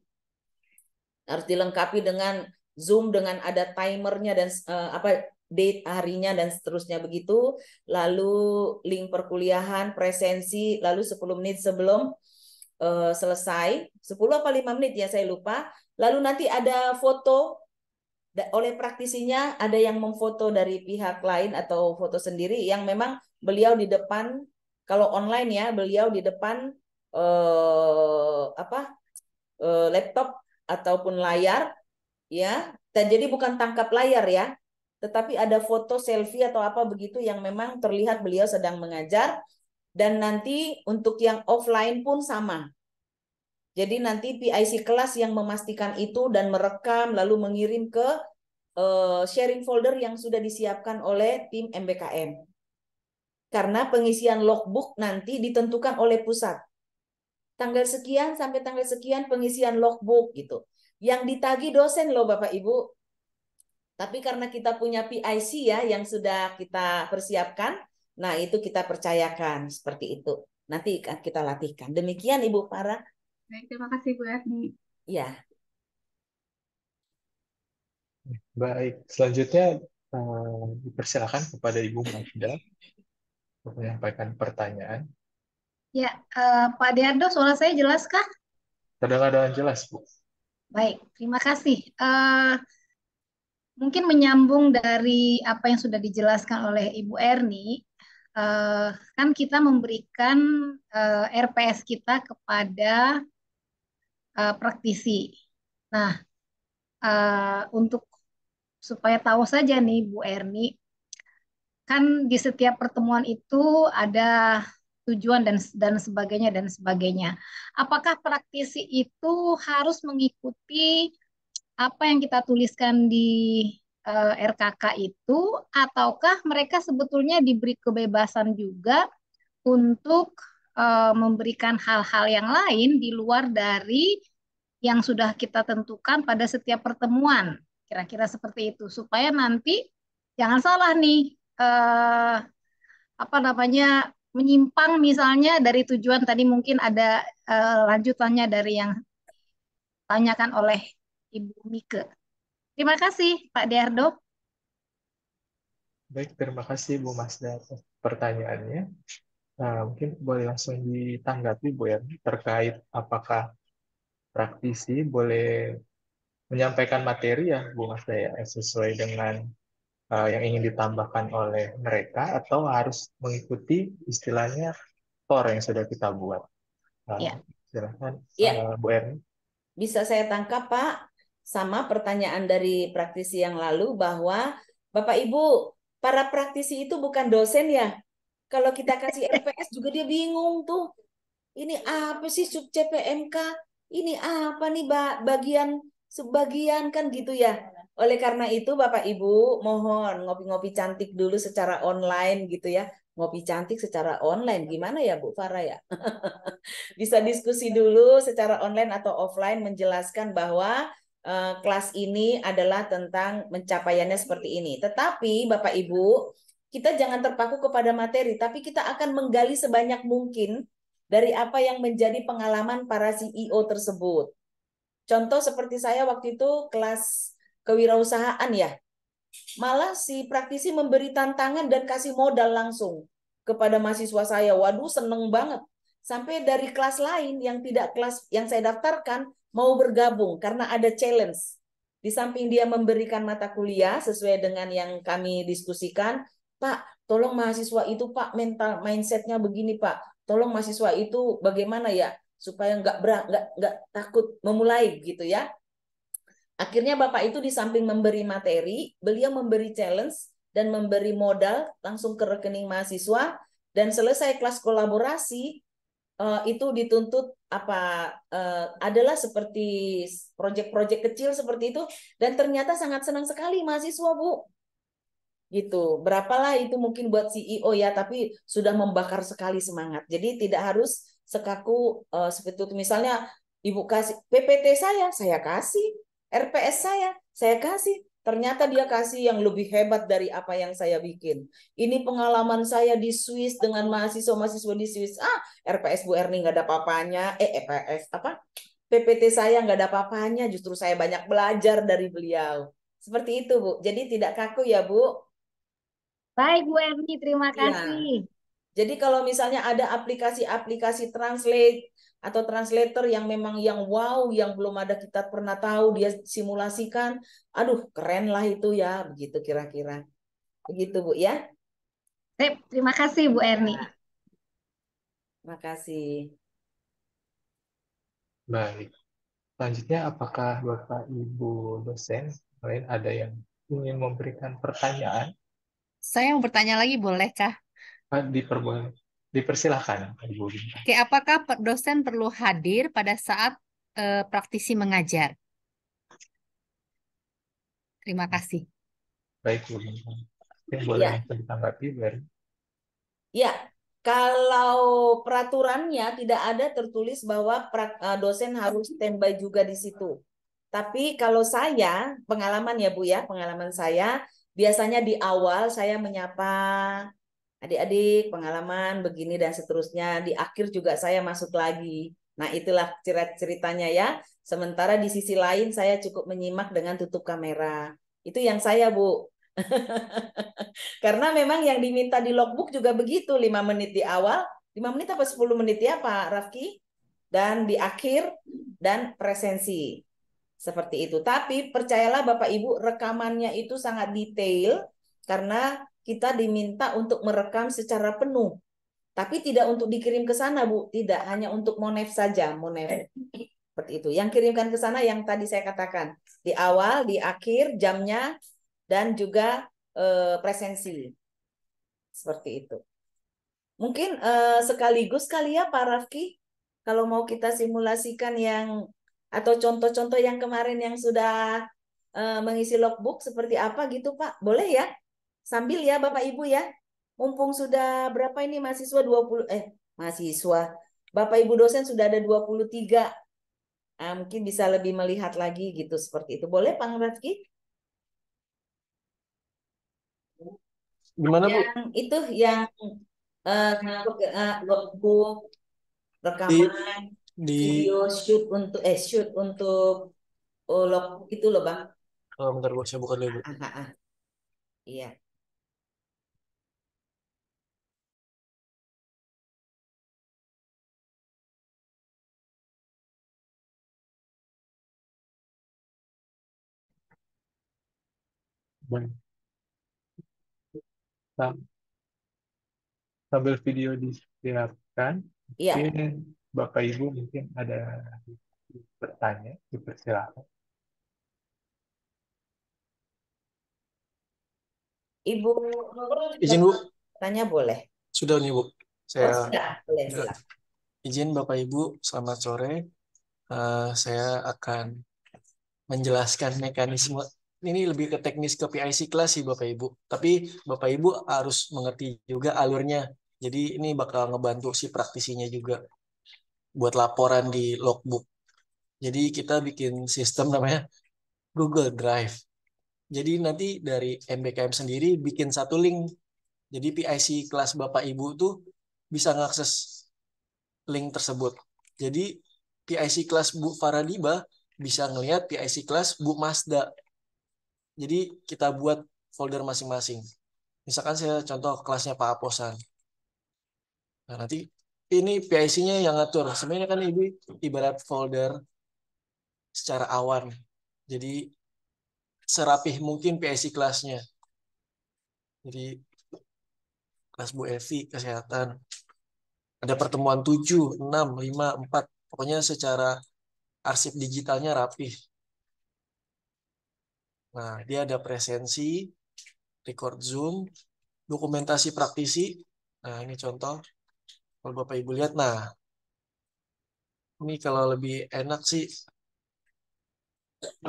Harus dilengkapi dengan Zoom dengan ada timernya dan uh, apa date harinya dan seterusnya begitu. Lalu link perkuliahan, presensi, lalu 10 menit sebelum uh, selesai, 10 apa 5 menit ya saya lupa. Lalu nanti ada foto oleh praktisinya ada yang memfoto dari pihak lain atau foto sendiri yang memang beliau di depan kalau online ya beliau di depan eh, apa eh, laptop ataupun layar ya dan jadi bukan tangkap layar ya tetapi ada foto selfie atau apa begitu yang memang terlihat beliau sedang mengajar dan nanti untuk yang offline pun sama jadi nanti PIC kelas yang memastikan itu dan merekam lalu mengirim ke eh, sharing folder yang sudah disiapkan oleh tim MBKM. Karena pengisian logbook nanti ditentukan oleh pusat. Tanggal sekian sampai tanggal sekian pengisian logbook gitu yang ditagi dosen loh Bapak Ibu. Tapi karena kita punya PIC ya yang sudah kita persiapkan, nah itu kita percayakan seperti itu. Nanti kita latihkan. Demikian Ibu Farah. Baik, terima kasih Bu Erni. Ya. Baik, selanjutnya eh, dipersilakan kepada Ibu untuk menyampaikan pertanyaan. Ya, uh, Pak Deardo, suara saya jelas kah? Terdengar dengan jelas, Bu. Baik, terima kasih. Uh, mungkin menyambung dari apa yang sudah dijelaskan oleh Ibu Erni, uh, kan kita memberikan uh, eh, RPS kita kepada uh, praktisi. Nah, uh, untuk supaya tahu saja nih Bu Erni, kan di setiap pertemuan itu ada tujuan dan dan sebagainya dan sebagainya. Apakah praktisi itu harus mengikuti apa yang kita tuliskan di uh, eh, RKK itu ataukah mereka sebetulnya diberi kebebasan juga untuk uh, memberikan hal-hal yang lain di luar dari yang sudah kita tentukan pada setiap pertemuan. Kira-kira seperti itu supaya nanti jangan salah nih uh, apa namanya menyimpang misalnya dari tujuan tadi mungkin ada uh, lanjutannya dari yang tanyakan oleh Ibu Mika. Terima kasih Pak Diardo. Baik, terima kasih Bu Masda pertanyaannya. Nah, mungkin boleh langsung ditanggapi Bu ya terkait apakah praktisi boleh menyampaikan materi ya Bu Masda ya sesuai dengan Eh, yang ingin ditambahkan oleh mereka atau harus mengikuti istilahnya core yang sudah kita buat. Eh, ya. silakan ya. Eh, Bu Erni. Bisa saya tangkap Pak, sama pertanyaan dari praktisi yang lalu bahwa Bapak Ibu, para praktisi itu bukan dosen ya? Kalau kita kasih RPS juga dia bingung tuh. Ini apa sih sub CPMK? Ini apa nih bagian sebagian kan gitu ya? Oleh karena itu Bapak Ibu mohon ngopi-ngopi cantik dulu secara online gitu ya. Ngopi cantik secara online gimana ya Bu Farah ya? Bisa diskusi dulu secara online atau offline menjelaskan bahwa uh, kelas ini adalah tentang pencapaiannya seperti ini. Tetapi Bapak Ibu, kita jangan terpaku kepada materi, tapi kita akan menggali sebanyak mungkin dari apa yang menjadi pengalaman para CEO tersebut. Contoh seperti saya waktu itu kelas kewirausahaan ya. Malah si praktisi memberi tantangan dan kasih modal langsung kepada mahasiswa saya. Waduh, seneng banget. Sampai dari kelas lain yang tidak kelas yang saya daftarkan mau bergabung karena ada challenge. Di samping dia memberikan mata kuliah sesuai dengan yang kami diskusikan, Pak, tolong mahasiswa itu Pak mental mindsetnya begini Pak. Tolong mahasiswa itu bagaimana ya supaya nggak nggak nggak takut memulai gitu ya. Akhirnya Bapak itu di samping memberi materi, beliau memberi challenge dan memberi modal langsung ke rekening mahasiswa dan selesai kelas kolaborasi eh, itu dituntut apa eh, adalah seperti proyek-proyek kecil seperti itu dan ternyata sangat senang sekali mahasiswa Bu gitu. Berapalah itu mungkin buat CEO ya, tapi sudah membakar sekali semangat. Jadi tidak harus sekaku uh, eh, seperti itu. Misalnya Ibu kasih PPT saya, saya kasih. RPS saya, saya kasih. Ternyata dia kasih yang lebih hebat dari apa yang saya bikin. Ini pengalaman saya di Swiss dengan mahasiswa-mahasiswa di Swiss. Ah, RPS Bu Erni nggak ada papanya. Eh, EPS apa? PPT saya nggak ada papanya. Justru saya banyak belajar dari beliau. Seperti itu, Bu. Jadi tidak kaku ya, Bu. Baik, Bu Erni. Terima iya. kasih. Ya. Jadi kalau misalnya ada aplikasi-aplikasi translate atau translator yang memang yang wow yang belum ada kita pernah tahu dia simulasikan aduh keren lah itu ya begitu kira-kira begitu Bu ya Sip, eh, terima kasih Bu Erni nah. terima kasih baik selanjutnya apakah Bapak Ibu dosen lain ada yang ingin memberikan pertanyaan saya mau bertanya lagi bolehkah diperbolehkan dipersilahkan Ibu. Oke, apakah dosen perlu hadir pada saat eh, praktisi mengajar? Terima kasih. Baik, Bu. Iya. Boleh ya. ditanggapi, Ber. Ya, kalau peraturannya tidak ada tertulis bahwa eh, dosen harus standby juga di situ. Tapi kalau saya, pengalaman ya Bu ya, pengalaman saya, biasanya di awal saya menyapa adik-adik pengalaman begini dan seterusnya. Di akhir juga saya masuk lagi. Nah, itulah cerita ceritanya ya. Sementara di sisi lain saya cukup menyimak dengan tutup kamera. Itu yang saya, Bu. Karena memang yang diminta di logbook juga begitu, lima menit di awal, lima menit apa 10 menit ya Pak Rafki? Dan di akhir dan presensi. Seperti itu. Tapi percayalah Bapak Ibu, rekamannya itu sangat detail karena kita diminta untuk merekam secara penuh. Tapi tidak untuk dikirim ke sana, Bu. Tidak, hanya untuk monef saja, monef. Seperti itu. Yang kirimkan ke sana yang tadi saya katakan. Di awal, di akhir, jamnya, dan juga eh, presensi. Seperti itu. Mungkin eh, sekaligus kali ya Pak Rafki, kalau mau kita simulasikan yang, atau contoh-contoh yang kemarin yang sudah eh, mengisi logbook seperti apa gitu Pak. Boleh ya? Sambil ya Bapak Ibu ya. Mumpung sudah berapa ini mahasiswa 20 eh mahasiswa. Bapak Ibu dosen sudah ada 23. Nah, mungkin bisa lebih melihat lagi gitu seperti itu. Boleh Pak Rafki? Gimana Bu? Yang itu yang uh, logbook rekaman di, di... video shoot untuk eh shoot untuk oh, logbook itu loh Bang. Oh, bentar gua saya buka dulu Bu. Ah, ah, ah. Iya. Boleh. Sambil video disiapkan, Iya. mungkin Bapak Ibu mungkin ada bertanya, dipersilakan. Ibu Izin, Bu. tanya boleh. Sudah nih, Bu. Oh, Saya sudah. Boleh, izin Bapak Ibu, selamat sore. Uh, saya akan menjelaskan mekanisme ini lebih ke teknis ke PIC kelas sih Bapak Ibu. Tapi Bapak Ibu harus mengerti juga alurnya. Jadi ini bakal ngebantu si praktisinya juga buat laporan di logbook. Jadi kita bikin sistem namanya Google Drive. Jadi nanti dari MBKM sendiri bikin satu link. Jadi PIC kelas Bapak Ibu tuh bisa ngakses link tersebut. Jadi PIC kelas Bu Faradiba bisa ngelihat PIC kelas Bu Mazda jadi kita buat folder masing-masing misalkan saya contoh kelasnya Pak Aposan nah nanti ini PIC-nya yang ngatur sebenarnya kan ini ibarat folder secara awan jadi serapih mungkin PIC kelasnya jadi kelas Bu Evi kesehatan ada pertemuan 7, 6, 5, 4 pokoknya secara arsip digitalnya rapih Nah, dia ada presensi, record Zoom, dokumentasi praktisi. Nah, ini contoh. Kalau Bapak Ibu lihat, nah, ini kalau lebih enak sih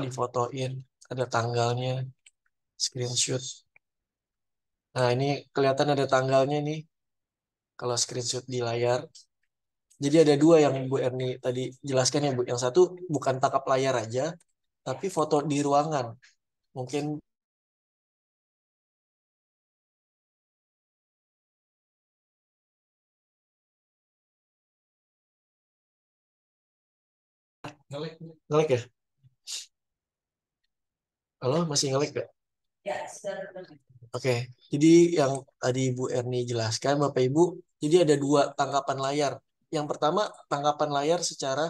difotoin, ada tanggalnya, screenshot. Nah, ini kelihatan ada tanggalnya nih. Kalau screenshot di layar, jadi ada dua yang Bu Erni tadi jelaskan ya Bu. Yang satu bukan tangkap layar aja, tapi foto di ruangan mungkin ngelek ya halo masih ngelek gak ya oke jadi yang tadi Bu Erni jelaskan Bapak Ibu jadi ada dua tangkapan layar yang pertama tangkapan layar secara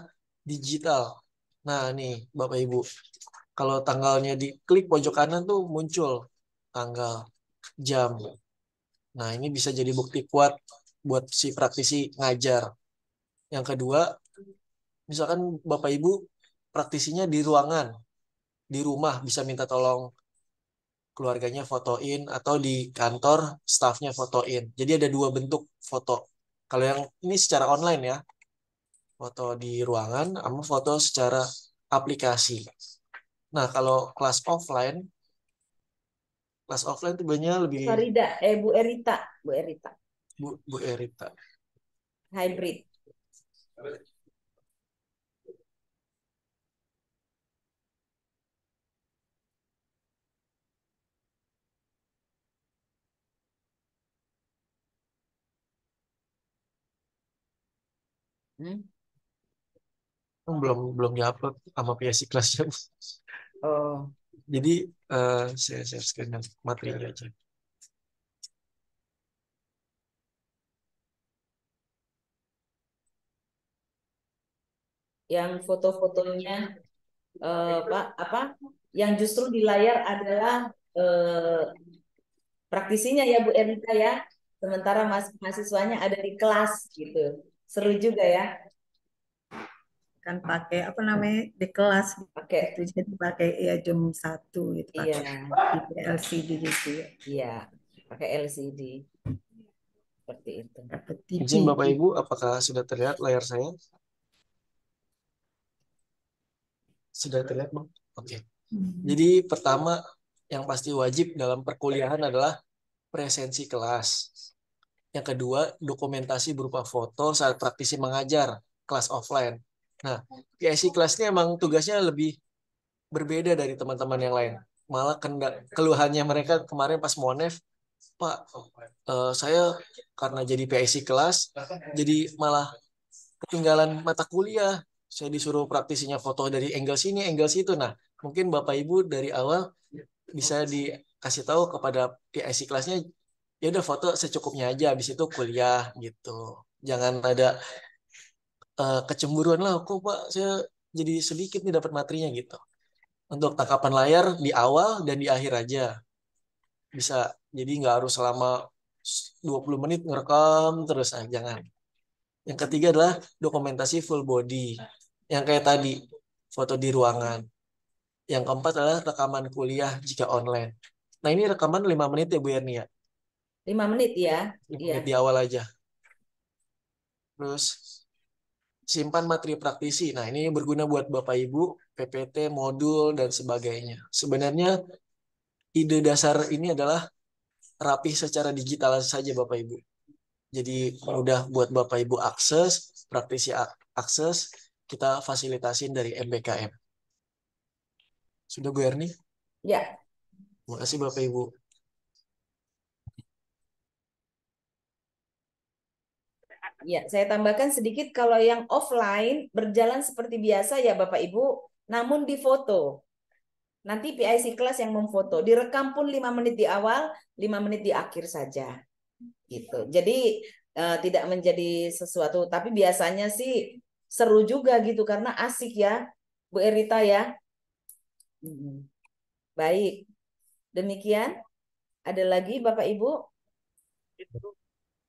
digital nah nih Bapak Ibu kalau tanggalnya di klik pojok kanan tuh muncul tanggal, jam. Nah, ini bisa jadi bukti kuat buat si praktisi ngajar. Yang kedua, misalkan Bapak Ibu praktisinya di ruangan, di rumah bisa minta tolong keluarganya fotoin atau di kantor stafnya fotoin. Jadi ada dua bentuk foto. Kalau yang ini secara online ya, foto di ruangan sama foto secara aplikasi. Nah, kalau kelas offline, kelas offline itu banyak lebih. Farida, eh Bu Erita, Bu Erita. Bu Bu Erita. Hybrid. Hmm? belum belum diupload sama PSI kelasnya. Oh. Jadi uh, saya share screen materinya aja. Yang foto-fotonya uh, Pak apa? Yang justru di layar adalah uh, praktisinya ya Bu Ernita ya. Sementara mahasiswanya ada di kelas gitu. Seru juga ya kan pakai apa namanya di kelas pakai gitu jadi pakai ya jam satu gitu iya. pakai yeah. LCD gitu ya iya pakai LCD seperti itu izin bapak ibu apakah sudah terlihat layar saya sudah terlihat bang oke okay. hmm. jadi pertama yang pasti wajib dalam perkuliahan adalah presensi kelas yang kedua dokumentasi berupa foto saat praktisi mengajar kelas offline Nah, PIC ya kelas ini emang tugasnya lebih berbeda dari teman-teman yang lain. Malah kendak, keluhannya mereka kemarin pas Monef, Pak, uh, saya karena jadi PIC kelas, jadi malah ketinggalan mata kuliah. Saya disuruh praktisinya foto dari angle sini, angle situ. Nah, mungkin Bapak Ibu dari awal bisa dikasih tahu kepada PIC kelasnya, ya udah foto secukupnya aja, habis itu kuliah gitu. Jangan ada uh, kecemburuan lah kok pak saya jadi sedikit nih dapat materinya gitu untuk tangkapan layar di awal dan di akhir aja bisa jadi nggak harus selama 20 menit ngerekam terus ah jangan yang ketiga adalah dokumentasi full body yang kayak tadi foto di ruangan yang keempat adalah rekaman kuliah jika online nah ini rekaman 5 menit ya Bu Erni ya 5 menit ya 5 iya. menit ya. di awal aja terus simpan materi praktisi. Nah, ini berguna buat Bapak Ibu, PPT, modul, dan sebagainya. Sebenarnya ide dasar ini adalah rapi secara digital saja Bapak Ibu. Jadi mudah buat Bapak Ibu akses, praktisi akses, kita fasilitasin dari MBKM. Sudah Bu Erni? Ya. Terima kasih Bapak Ibu. Ya, saya tambahkan sedikit kalau yang offline berjalan seperti biasa ya Bapak Ibu, namun di foto. Nanti PIC kelas yang memfoto, direkam pun 5 menit di awal, 5 menit di akhir saja. Gitu. Jadi uh, tidak menjadi sesuatu, tapi biasanya sih seru juga gitu karena asik ya, Bu Erita ya. Baik. Demikian. Ada lagi Bapak Ibu?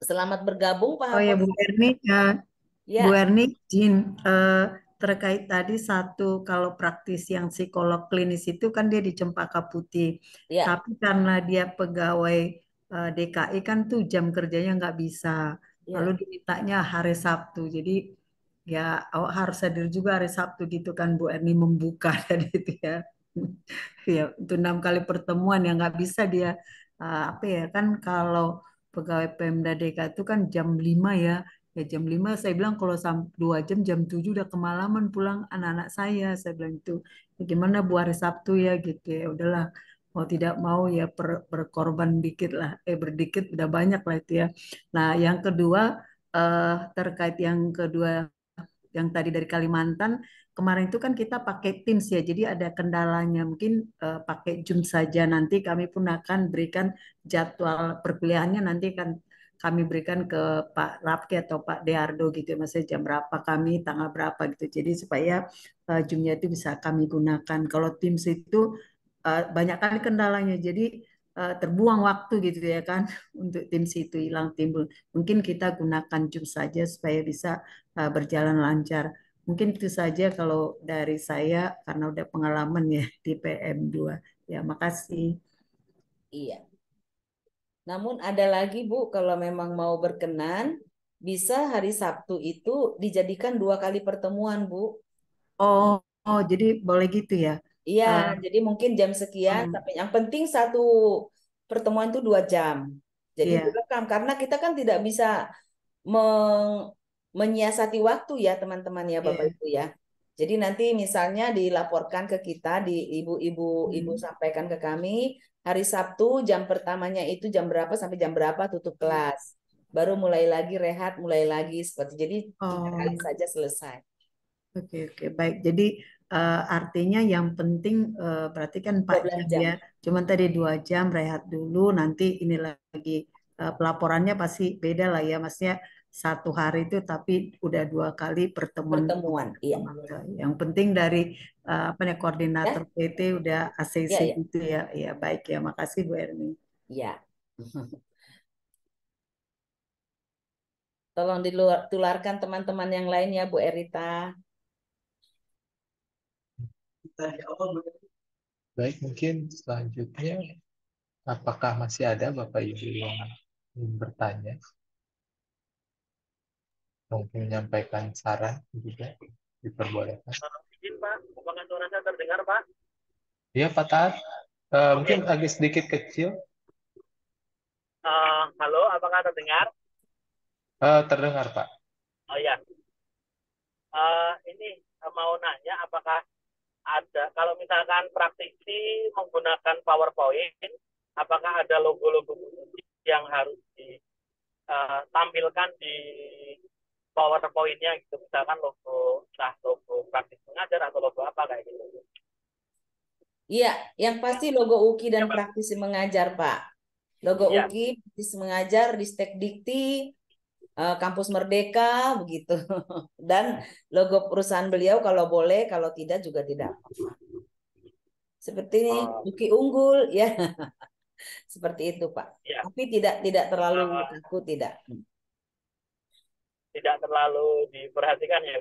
Selamat bergabung Pak. Oh ya Bu Erni, ya. ya. Bu Erni, Jin, uh, terkait tadi satu kalau praktis yang psikolog klinis itu kan dia di Cempaka Putih, ya. tapi karena dia pegawai uh, eh, DKI kan tuh jam kerjanya nggak bisa, ya. lalu dimintanya hari Sabtu, jadi ya awak oh, harus hadir juga hari Sabtu gitu kan Bu Erni membuka tadi itu ya. ya itu enam kali pertemuan yang nggak bisa dia uh, apa ya kan kalau pegawai Pemda DK itu kan jam 5 ya. Ya jam 5 saya bilang kalau dua jam jam 7 udah kemalaman pulang anak-anak saya saya bilang itu ya gimana buat hari Sabtu ya gitu ya udahlah mau tidak mau ya per, berkorban dikit lah eh berdikit udah banyak lah itu ya. Nah yang kedua eh, terkait yang kedua yang tadi dari Kalimantan kemarin itu kan kita pakai Teams ya jadi ada kendalanya mungkin uh, pakai Zoom saja nanti kami pun akan berikan jadwal perkuliahannya nanti akan kami berikan ke Pak Rafki atau Pak Deardo gitu ya maksudnya jam berapa kami tanggal berapa gitu jadi supaya uh, Zoomnya itu bisa kami gunakan kalau Teams itu uh, banyak kali kendalanya jadi Eh, terbuang waktu gitu ya kan untuk tim situ hilang timbul. Mungkin kita gunakan Zoom saja supaya bisa eh, berjalan lancar. Mungkin itu saja kalau dari saya karena udah pengalaman ya di PM2. Ya, makasih. Iya. Namun ada lagi Bu kalau memang mau berkenan bisa hari Sabtu itu dijadikan dua kali pertemuan Bu. Oh, oh jadi boleh gitu ya. Iya, uh, jadi mungkin jam sekian. Uh, ah. tapi yang penting satu pertemuan itu dua jam. Jadi yeah. direkam karena kita kan tidak bisa meng menyiasati waktu ya teman-teman ya iya. bapak yeah. ibu ya. Jadi nanti misalnya dilaporkan ke kita di ibu-ibu hmm. ibu sampaikan ke kami hari Sabtu jam pertamanya itu jam berapa sampai jam berapa tutup hmm. kelas. Baru mulai lagi rehat, mulai lagi seperti jadi oh. kali saja selesai. Oke okay, oke okay. baik. Jadi uh, artinya yang penting uh, berarti kan Pak ya cuman tadi dua jam rehat dulu nanti ini lagi uh, pelaporannya pasti beda lah ya maksudnya satu hari itu tapi udah dua kali pertemuan pertemuan iya yang penting dari apa nih koordinator ya? PT udah ACC iya, iya. gitu ya, ya. itu ya ya baik ya makasih Bu Erni ya tolong ditularkan teman-teman yang lain ya Bu Erita Nah, ya Baik, mungkin selanjutnya apakah masih ada Bapak Ibu yang ingin bertanya? Mungkin menyampaikan saran juga diperbolehkan. Izin Pak, apakah suaranya terdengar Pak? Iya Pak Tar, uh, eh, mungkin agak sedikit kecil. Uh, halo, apakah terdengar? Uh, terdengar Pak. Oh ya, uh, ini mau nanya apakah ada kalau misalkan praktisi menggunakan PowerPoint, apakah ada logo-logo yang harus ditampilkan eh, di PowerPoint-nya gitu, misalkan logo entah logo praktis mengajar atau logo apa kayak gitu. Iya, yang pasti logo UKI dan ya, praktisi mengajar, Pak. Logo ya. UKI praktisi mengajar di Stek Dikti Eh, kampus merdeka begitu dan logo perusahaan beliau kalau boleh kalau tidak juga tidak seperti ini Buki ah. Unggul ya seperti itu Pak ya. tapi tidak tidak terlalu ah. aku tidak hmm. tidak terlalu diperhatikan ya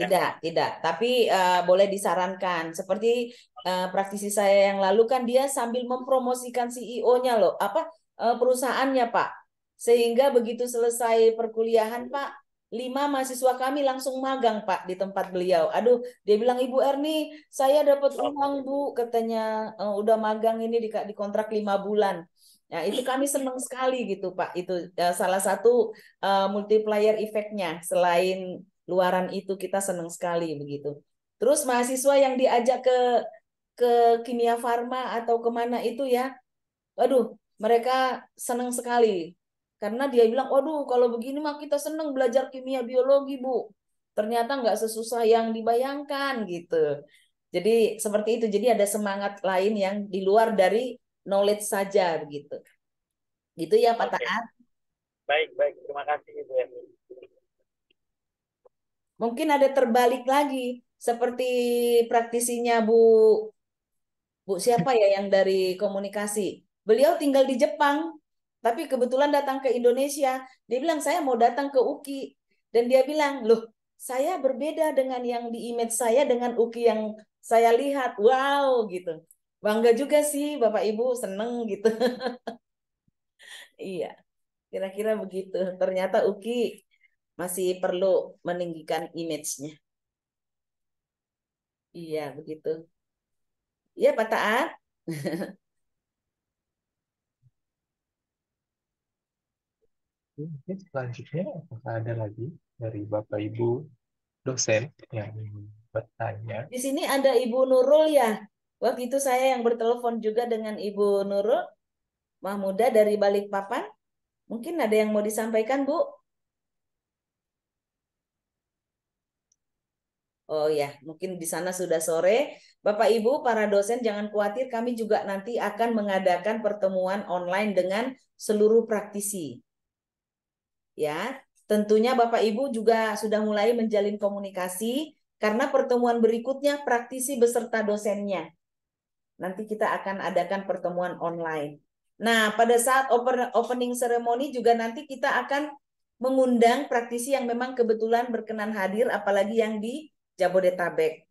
tidak tidak tapi uh, boleh disarankan seperti uh, praktisi saya yang lalu kan dia sambil mempromosikan CEO-nya loh apa uh, perusahaannya Pak sehingga begitu selesai perkuliahan, Pak, lima mahasiswa kami langsung magang, Pak, di tempat beliau. Aduh, dia bilang, Ibu Erni, saya dapat uang, Bu, katanya eh, udah magang ini di, di kontrak lima bulan. nah itu kami senang sekali gitu Pak. Itu uh, salah satu uh, multiplier efeknya. Selain luaran itu kita senang sekali begitu. Terus mahasiswa yang diajak ke ke kimia farma atau kemana itu ya, aduh mereka senang sekali karena dia bilang, waduh kalau begini mah kita seneng belajar kimia biologi bu. Ternyata nggak sesusah yang dibayangkan gitu. Jadi seperti itu. Jadi ada semangat lain yang di luar dari knowledge saja begitu. Gitu ya Pak okay. Taat. Baik, baik. Terima kasih Ibu Mungkin ada terbalik lagi seperti praktisinya Bu Bu siapa ya yang dari komunikasi? Beliau tinggal di Jepang. Tapi kebetulan datang ke Indonesia, dia bilang saya mau datang ke UKI dan dia bilang, "Loh, saya berbeda dengan yang di image saya dengan UKI yang saya lihat." Wow, gitu. Bangga juga sih Bapak Ibu, seneng gitu. iya. Kira-kira begitu. Ternyata UKI masih perlu meninggikan image-nya. Iya, begitu. Iya, Pak Taat. Mungkin selanjutnya apakah ada lagi dari Bapak Ibu dosen yang bertanya? Di sini ada Ibu Nurul ya. Waktu itu saya yang bertelepon juga dengan Ibu Nurul Mahmuda dari Balikpapan. Mungkin ada yang mau disampaikan, Bu? Oh ya, mungkin di sana sudah sore. Bapak Ibu, para dosen jangan khawatir, kami juga nanti akan mengadakan pertemuan online dengan seluruh praktisi ya. Tentunya Bapak Ibu juga sudah mulai menjalin komunikasi karena pertemuan berikutnya praktisi beserta dosennya. Nanti kita akan adakan pertemuan online. Nah, pada saat opening ceremony juga nanti kita akan mengundang praktisi yang memang kebetulan berkenan hadir apalagi yang di Jabodetabek.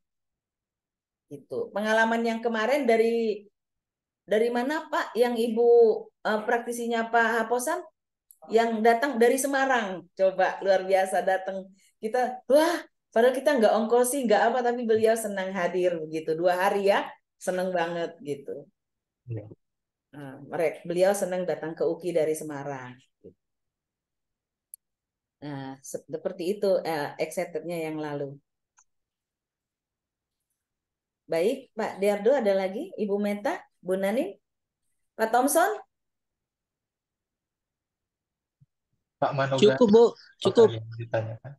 Itu Pengalaman yang kemarin dari dari mana Pak yang Ibu eh, praktisinya Pak Haposan? yang datang dari Semarang coba luar biasa datang kita wah padahal kita nggak ongkosi nggak apa tapi beliau senang hadir gitu dua hari ya senang banget gitu iya. nah, mereka beliau senang datang ke Uki dari Semarang nah seperti itu eh, excitednya yang lalu baik Pak Diardo ada lagi Ibu Meta Bu Nani Pak Thompson Pak Manoga. Cukup, Bu. Cukup. Ditanyakan.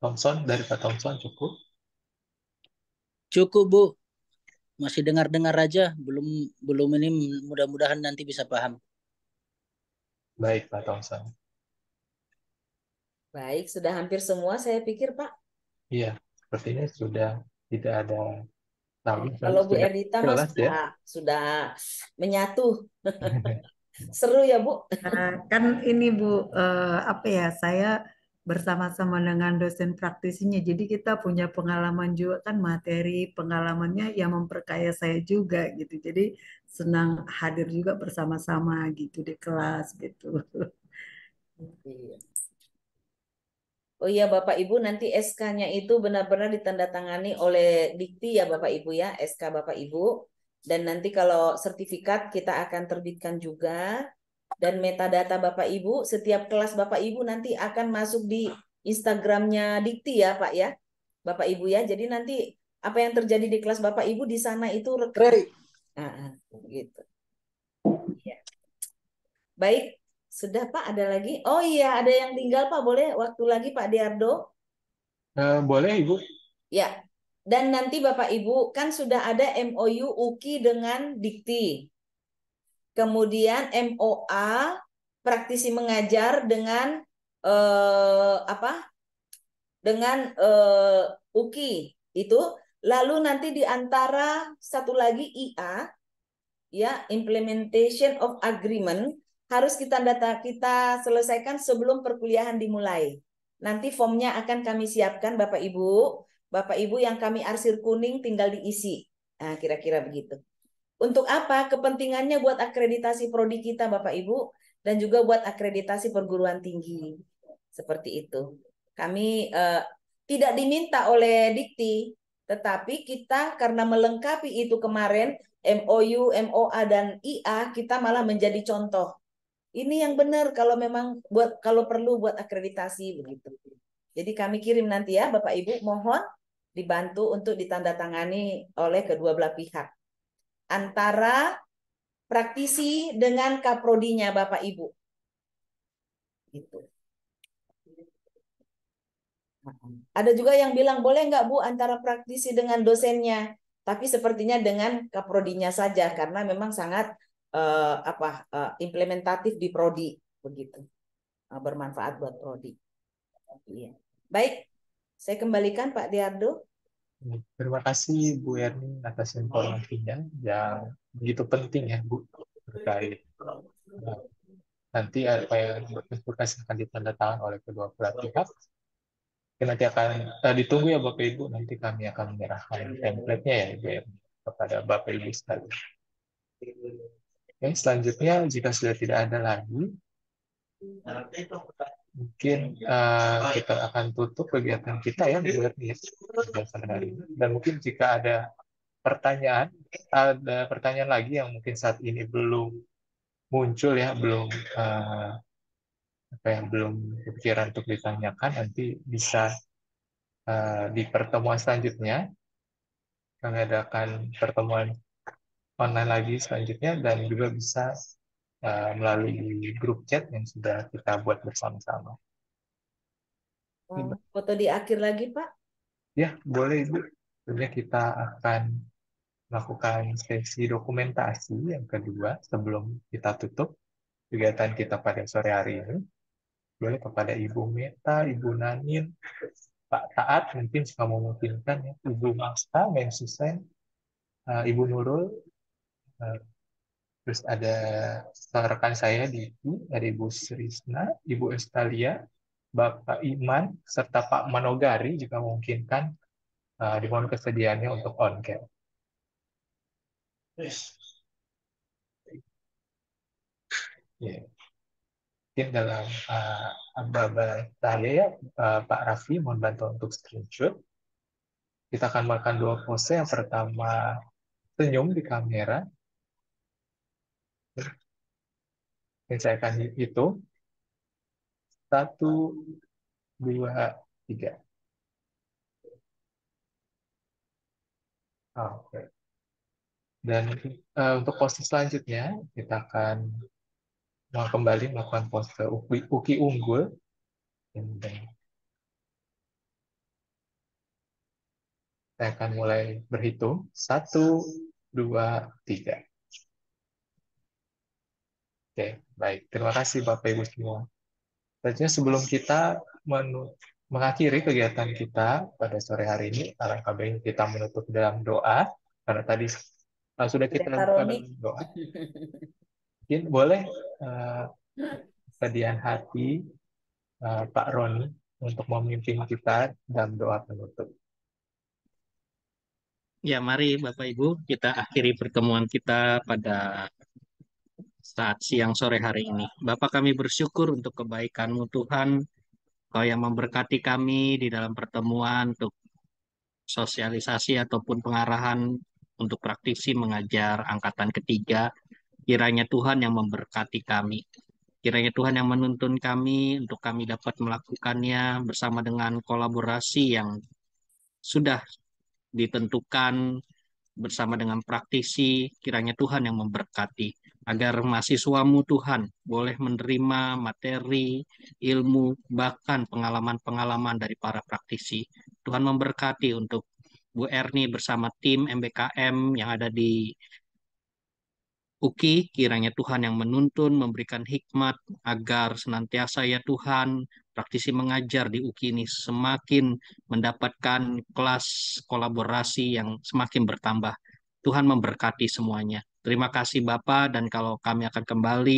Thompson, dari Pak Thompson cukup. Cukup, Bu. Masih dengar-dengar aja, belum belum ini mudah-mudahan nanti bisa paham. Baik, Pak Thompson. Baik, sudah hampir semua saya pikir, Pak. Iya, sepertinya sudah tidak ada Nah, kalau Bu Erdita mas sudah, ya. sudah menyatu. Seru ya, Bu. Nah, kan ini Bu eh, apa ya? Saya bersama-sama dengan dosen praktisinya. Jadi kita punya pengalaman juga kan materi pengalamannya yang memperkaya saya juga gitu. Jadi senang hadir juga bersama-sama gitu di kelas gitu. Iya. Oh iya Bapak Ibu nanti SK-nya itu benar-benar ditandatangani oleh Dikti ya Bapak Ibu ya, SK Bapak Ibu. Dan nanti kalau sertifikat kita akan terbitkan juga. Dan metadata Bapak Ibu, setiap kelas Bapak Ibu nanti akan masuk di Instagramnya Dikti ya Pak ya. Bapak Ibu ya. Jadi nanti apa yang terjadi di kelas Bapak Ibu di sana itu rekrut Nah, ah, gitu. Ya. Baik, sudah Pak ada lagi? Oh iya, ada yang tinggal Pak. Boleh waktu lagi Pak Diardo? Uh, boleh Ibu. Ya, dan nanti Bapak Ibu kan sudah ada MOU UKI dengan Dikti. Kemudian MOA praktisi mengajar dengan eh, apa? Dengan eh, UKI itu. Lalu nanti di antara satu lagi IA ya implementation of agreement harus kita data kita selesaikan sebelum perkuliahan dimulai. Nanti formnya akan kami siapkan Bapak Ibu Bapak Ibu yang kami arsir kuning tinggal diisi. Nah, kira-kira begitu. Untuk apa? Kepentingannya buat akreditasi prodi kita Bapak Ibu dan juga buat akreditasi perguruan tinggi. Seperti itu. Kami eh, tidak diminta oleh Dikti, tetapi kita karena melengkapi itu kemarin MOU, MOA dan IA kita malah menjadi contoh. Ini yang benar kalau memang buat kalau perlu buat akreditasi begitu. Jadi kami kirim nanti ya Bapak Ibu mohon dibantu untuk ditandatangani oleh kedua belah pihak antara praktisi dengan kaprodinya Bapak Ibu. Gitu. Ada juga yang bilang boleh nggak Bu antara praktisi dengan dosennya, tapi sepertinya dengan kaprodinya saja karena memang sangat uh, apa uh, implementatif di prodi begitu eh, bermanfaat buat prodi. Iya. Baik, saya kembalikan Pak Diardo. Terima kasih Bu Erni atas informasinya yang begitu penting ya Bu terkait eh, nanti apa yang berkas akan ditandatangani oleh kedua belah pihak. Nanti akan uh, ditunggu ya Bapak Ibu nanti kami akan menyerahkan template-nya ya Ibu Erni kepada Bapak Ibu sekalian. Oke, selanjutnya jika sudah tidak ada lagi, mungkin uh, kita akan tutup kegiatan kita ya di ya, hari Dan mungkin jika ada pertanyaan, ada pertanyaan lagi yang mungkin saat ini belum muncul ya, belum uh, apa ya, belum kepikiran untuk ditanyakan, nanti bisa uh, di pertemuan selanjutnya kami adakan pertemuan online lagi selanjutnya dan juga bisa Eh, melalui grup chat yang sudah kita buat bersama-sama. Oh, foto di akhir lagi, Pak? Ya, boleh Ibu. Sebenarnya kita akan melakukan sesi dokumentasi yang kedua sebelum kita tutup kegiatan kita pada sore hari ini. Boleh kepada Ibu Meta, Ibu Nanin, Pak Taat, mungkin jika memungkinkan ya, Ibu Masta, Mensusen, eh, Ibu Nurul, eh, Terus ada rekan saya di itu, ada Ibu Srisna, Ibu Estalia, Bapak Iman, serta Pak Manogari jika memungkinkan uh, dimohon kesediaannya untuk on cam. Yes. Yeah. Mungkin dalam uh, ababa saya ya, uh, Pak Raffi mohon bantu untuk screenshot. Kita akan makan dua pose. Yang pertama senyum di kamera, Oke, saya akan hitung. Satu, dua, tiga. Oke. Dan uh, untuk posisi selanjutnya, kita akan mau kembali melakukan pose uki, uki unggul. Saya akan mulai berhitung. Satu, dua, tiga. Oke. Okay. Baik, terima kasih Bapak Ibu semua. Selanjutnya sebelum kita mengakhiri kegiatan kita pada sore hari ini, alangkah baiknya kita menutup dalam doa, karena tadi uh, sudah kita lakukan dalam doa. Mungkin boleh uh, hati uh, Pak Roni untuk memimpin kita dalam doa penutup. Ya, mari Bapak Ibu, kita akhiri pertemuan kita pada saat siang sore hari ini. Bapak kami bersyukur untuk kebaikanmu Tuhan, Kau yang memberkati kami di dalam pertemuan untuk sosialisasi ataupun pengarahan untuk praktisi mengajar angkatan ketiga. Kiranya Tuhan yang memberkati kami. Kiranya Tuhan yang menuntun kami untuk kami dapat melakukannya bersama dengan kolaborasi yang sudah ditentukan bersama dengan praktisi. Kiranya Tuhan yang memberkati agar mahasiswamu Tuhan boleh menerima materi, ilmu, bahkan pengalaman-pengalaman dari para praktisi. Tuhan memberkati untuk Bu Erni bersama tim MBKM yang ada di UKI, kiranya Tuhan yang menuntun, memberikan hikmat agar senantiasa ya Tuhan, praktisi mengajar di UKI ini semakin mendapatkan kelas kolaborasi yang semakin bertambah. Tuhan memberkati semuanya. Terima kasih Bapak dan kalau kami akan kembali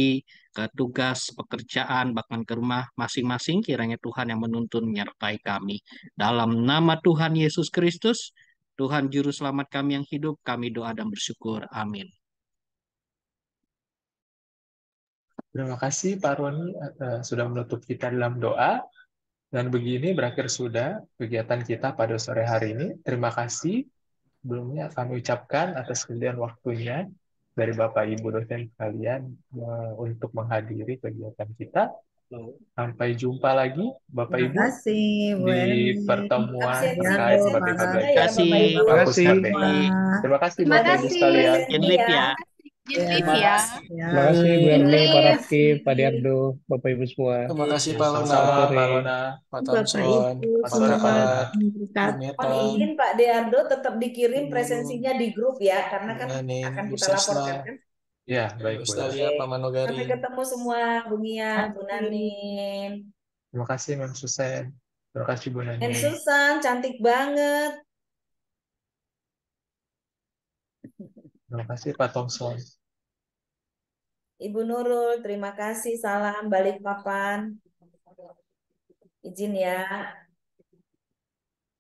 ke tugas, pekerjaan, bahkan ke rumah masing-masing kiranya Tuhan yang menuntun menyertai kami. Dalam nama Tuhan Yesus Kristus, Tuhan Juru Selamat kami yang hidup, kami doa dan bersyukur. Amin. Terima kasih Pak Roni eh, eh, sudah menutup kita dalam doa. Dan begini berakhir sudah kegiatan kita pada sore hari ini. Terima kasih. Sebelumnya kami ucapkan atas kemudian waktunya dari Bapak Ibu dosen sekalian ya, untuk menghadiri kegiatan kita. Sampai jumpa lagi Bapak Ibu kasih, di pertemuan terkait seperti Terima kasih. Terima kasih terima Bapak Ibu sekalian. Terima ya. kasih. Yes, ya. Terima kasih Bu Erni, Pak Raffi, Pak Diardo, Bapak Ibu semua. Terima kasih Pak Luna, Pak Luna, Pak Thompson, Pak Pak Mohon Pak Diardo tetap dikirim presensinya di grup ya, karena kan iya, akan kita laporkan kan. Ya, baik. Ustazia, Pak Manogari. Sampai ketemu semua, Bu Mia, Bu Nanin. Terima kasih, Mas Susan. Terima kasih, Bu Nanin. Dan Susan, cantik banget. Terima kasih Pak Thompson. Ibu Nurul, terima kasih. Salam balik papan. Izin ya.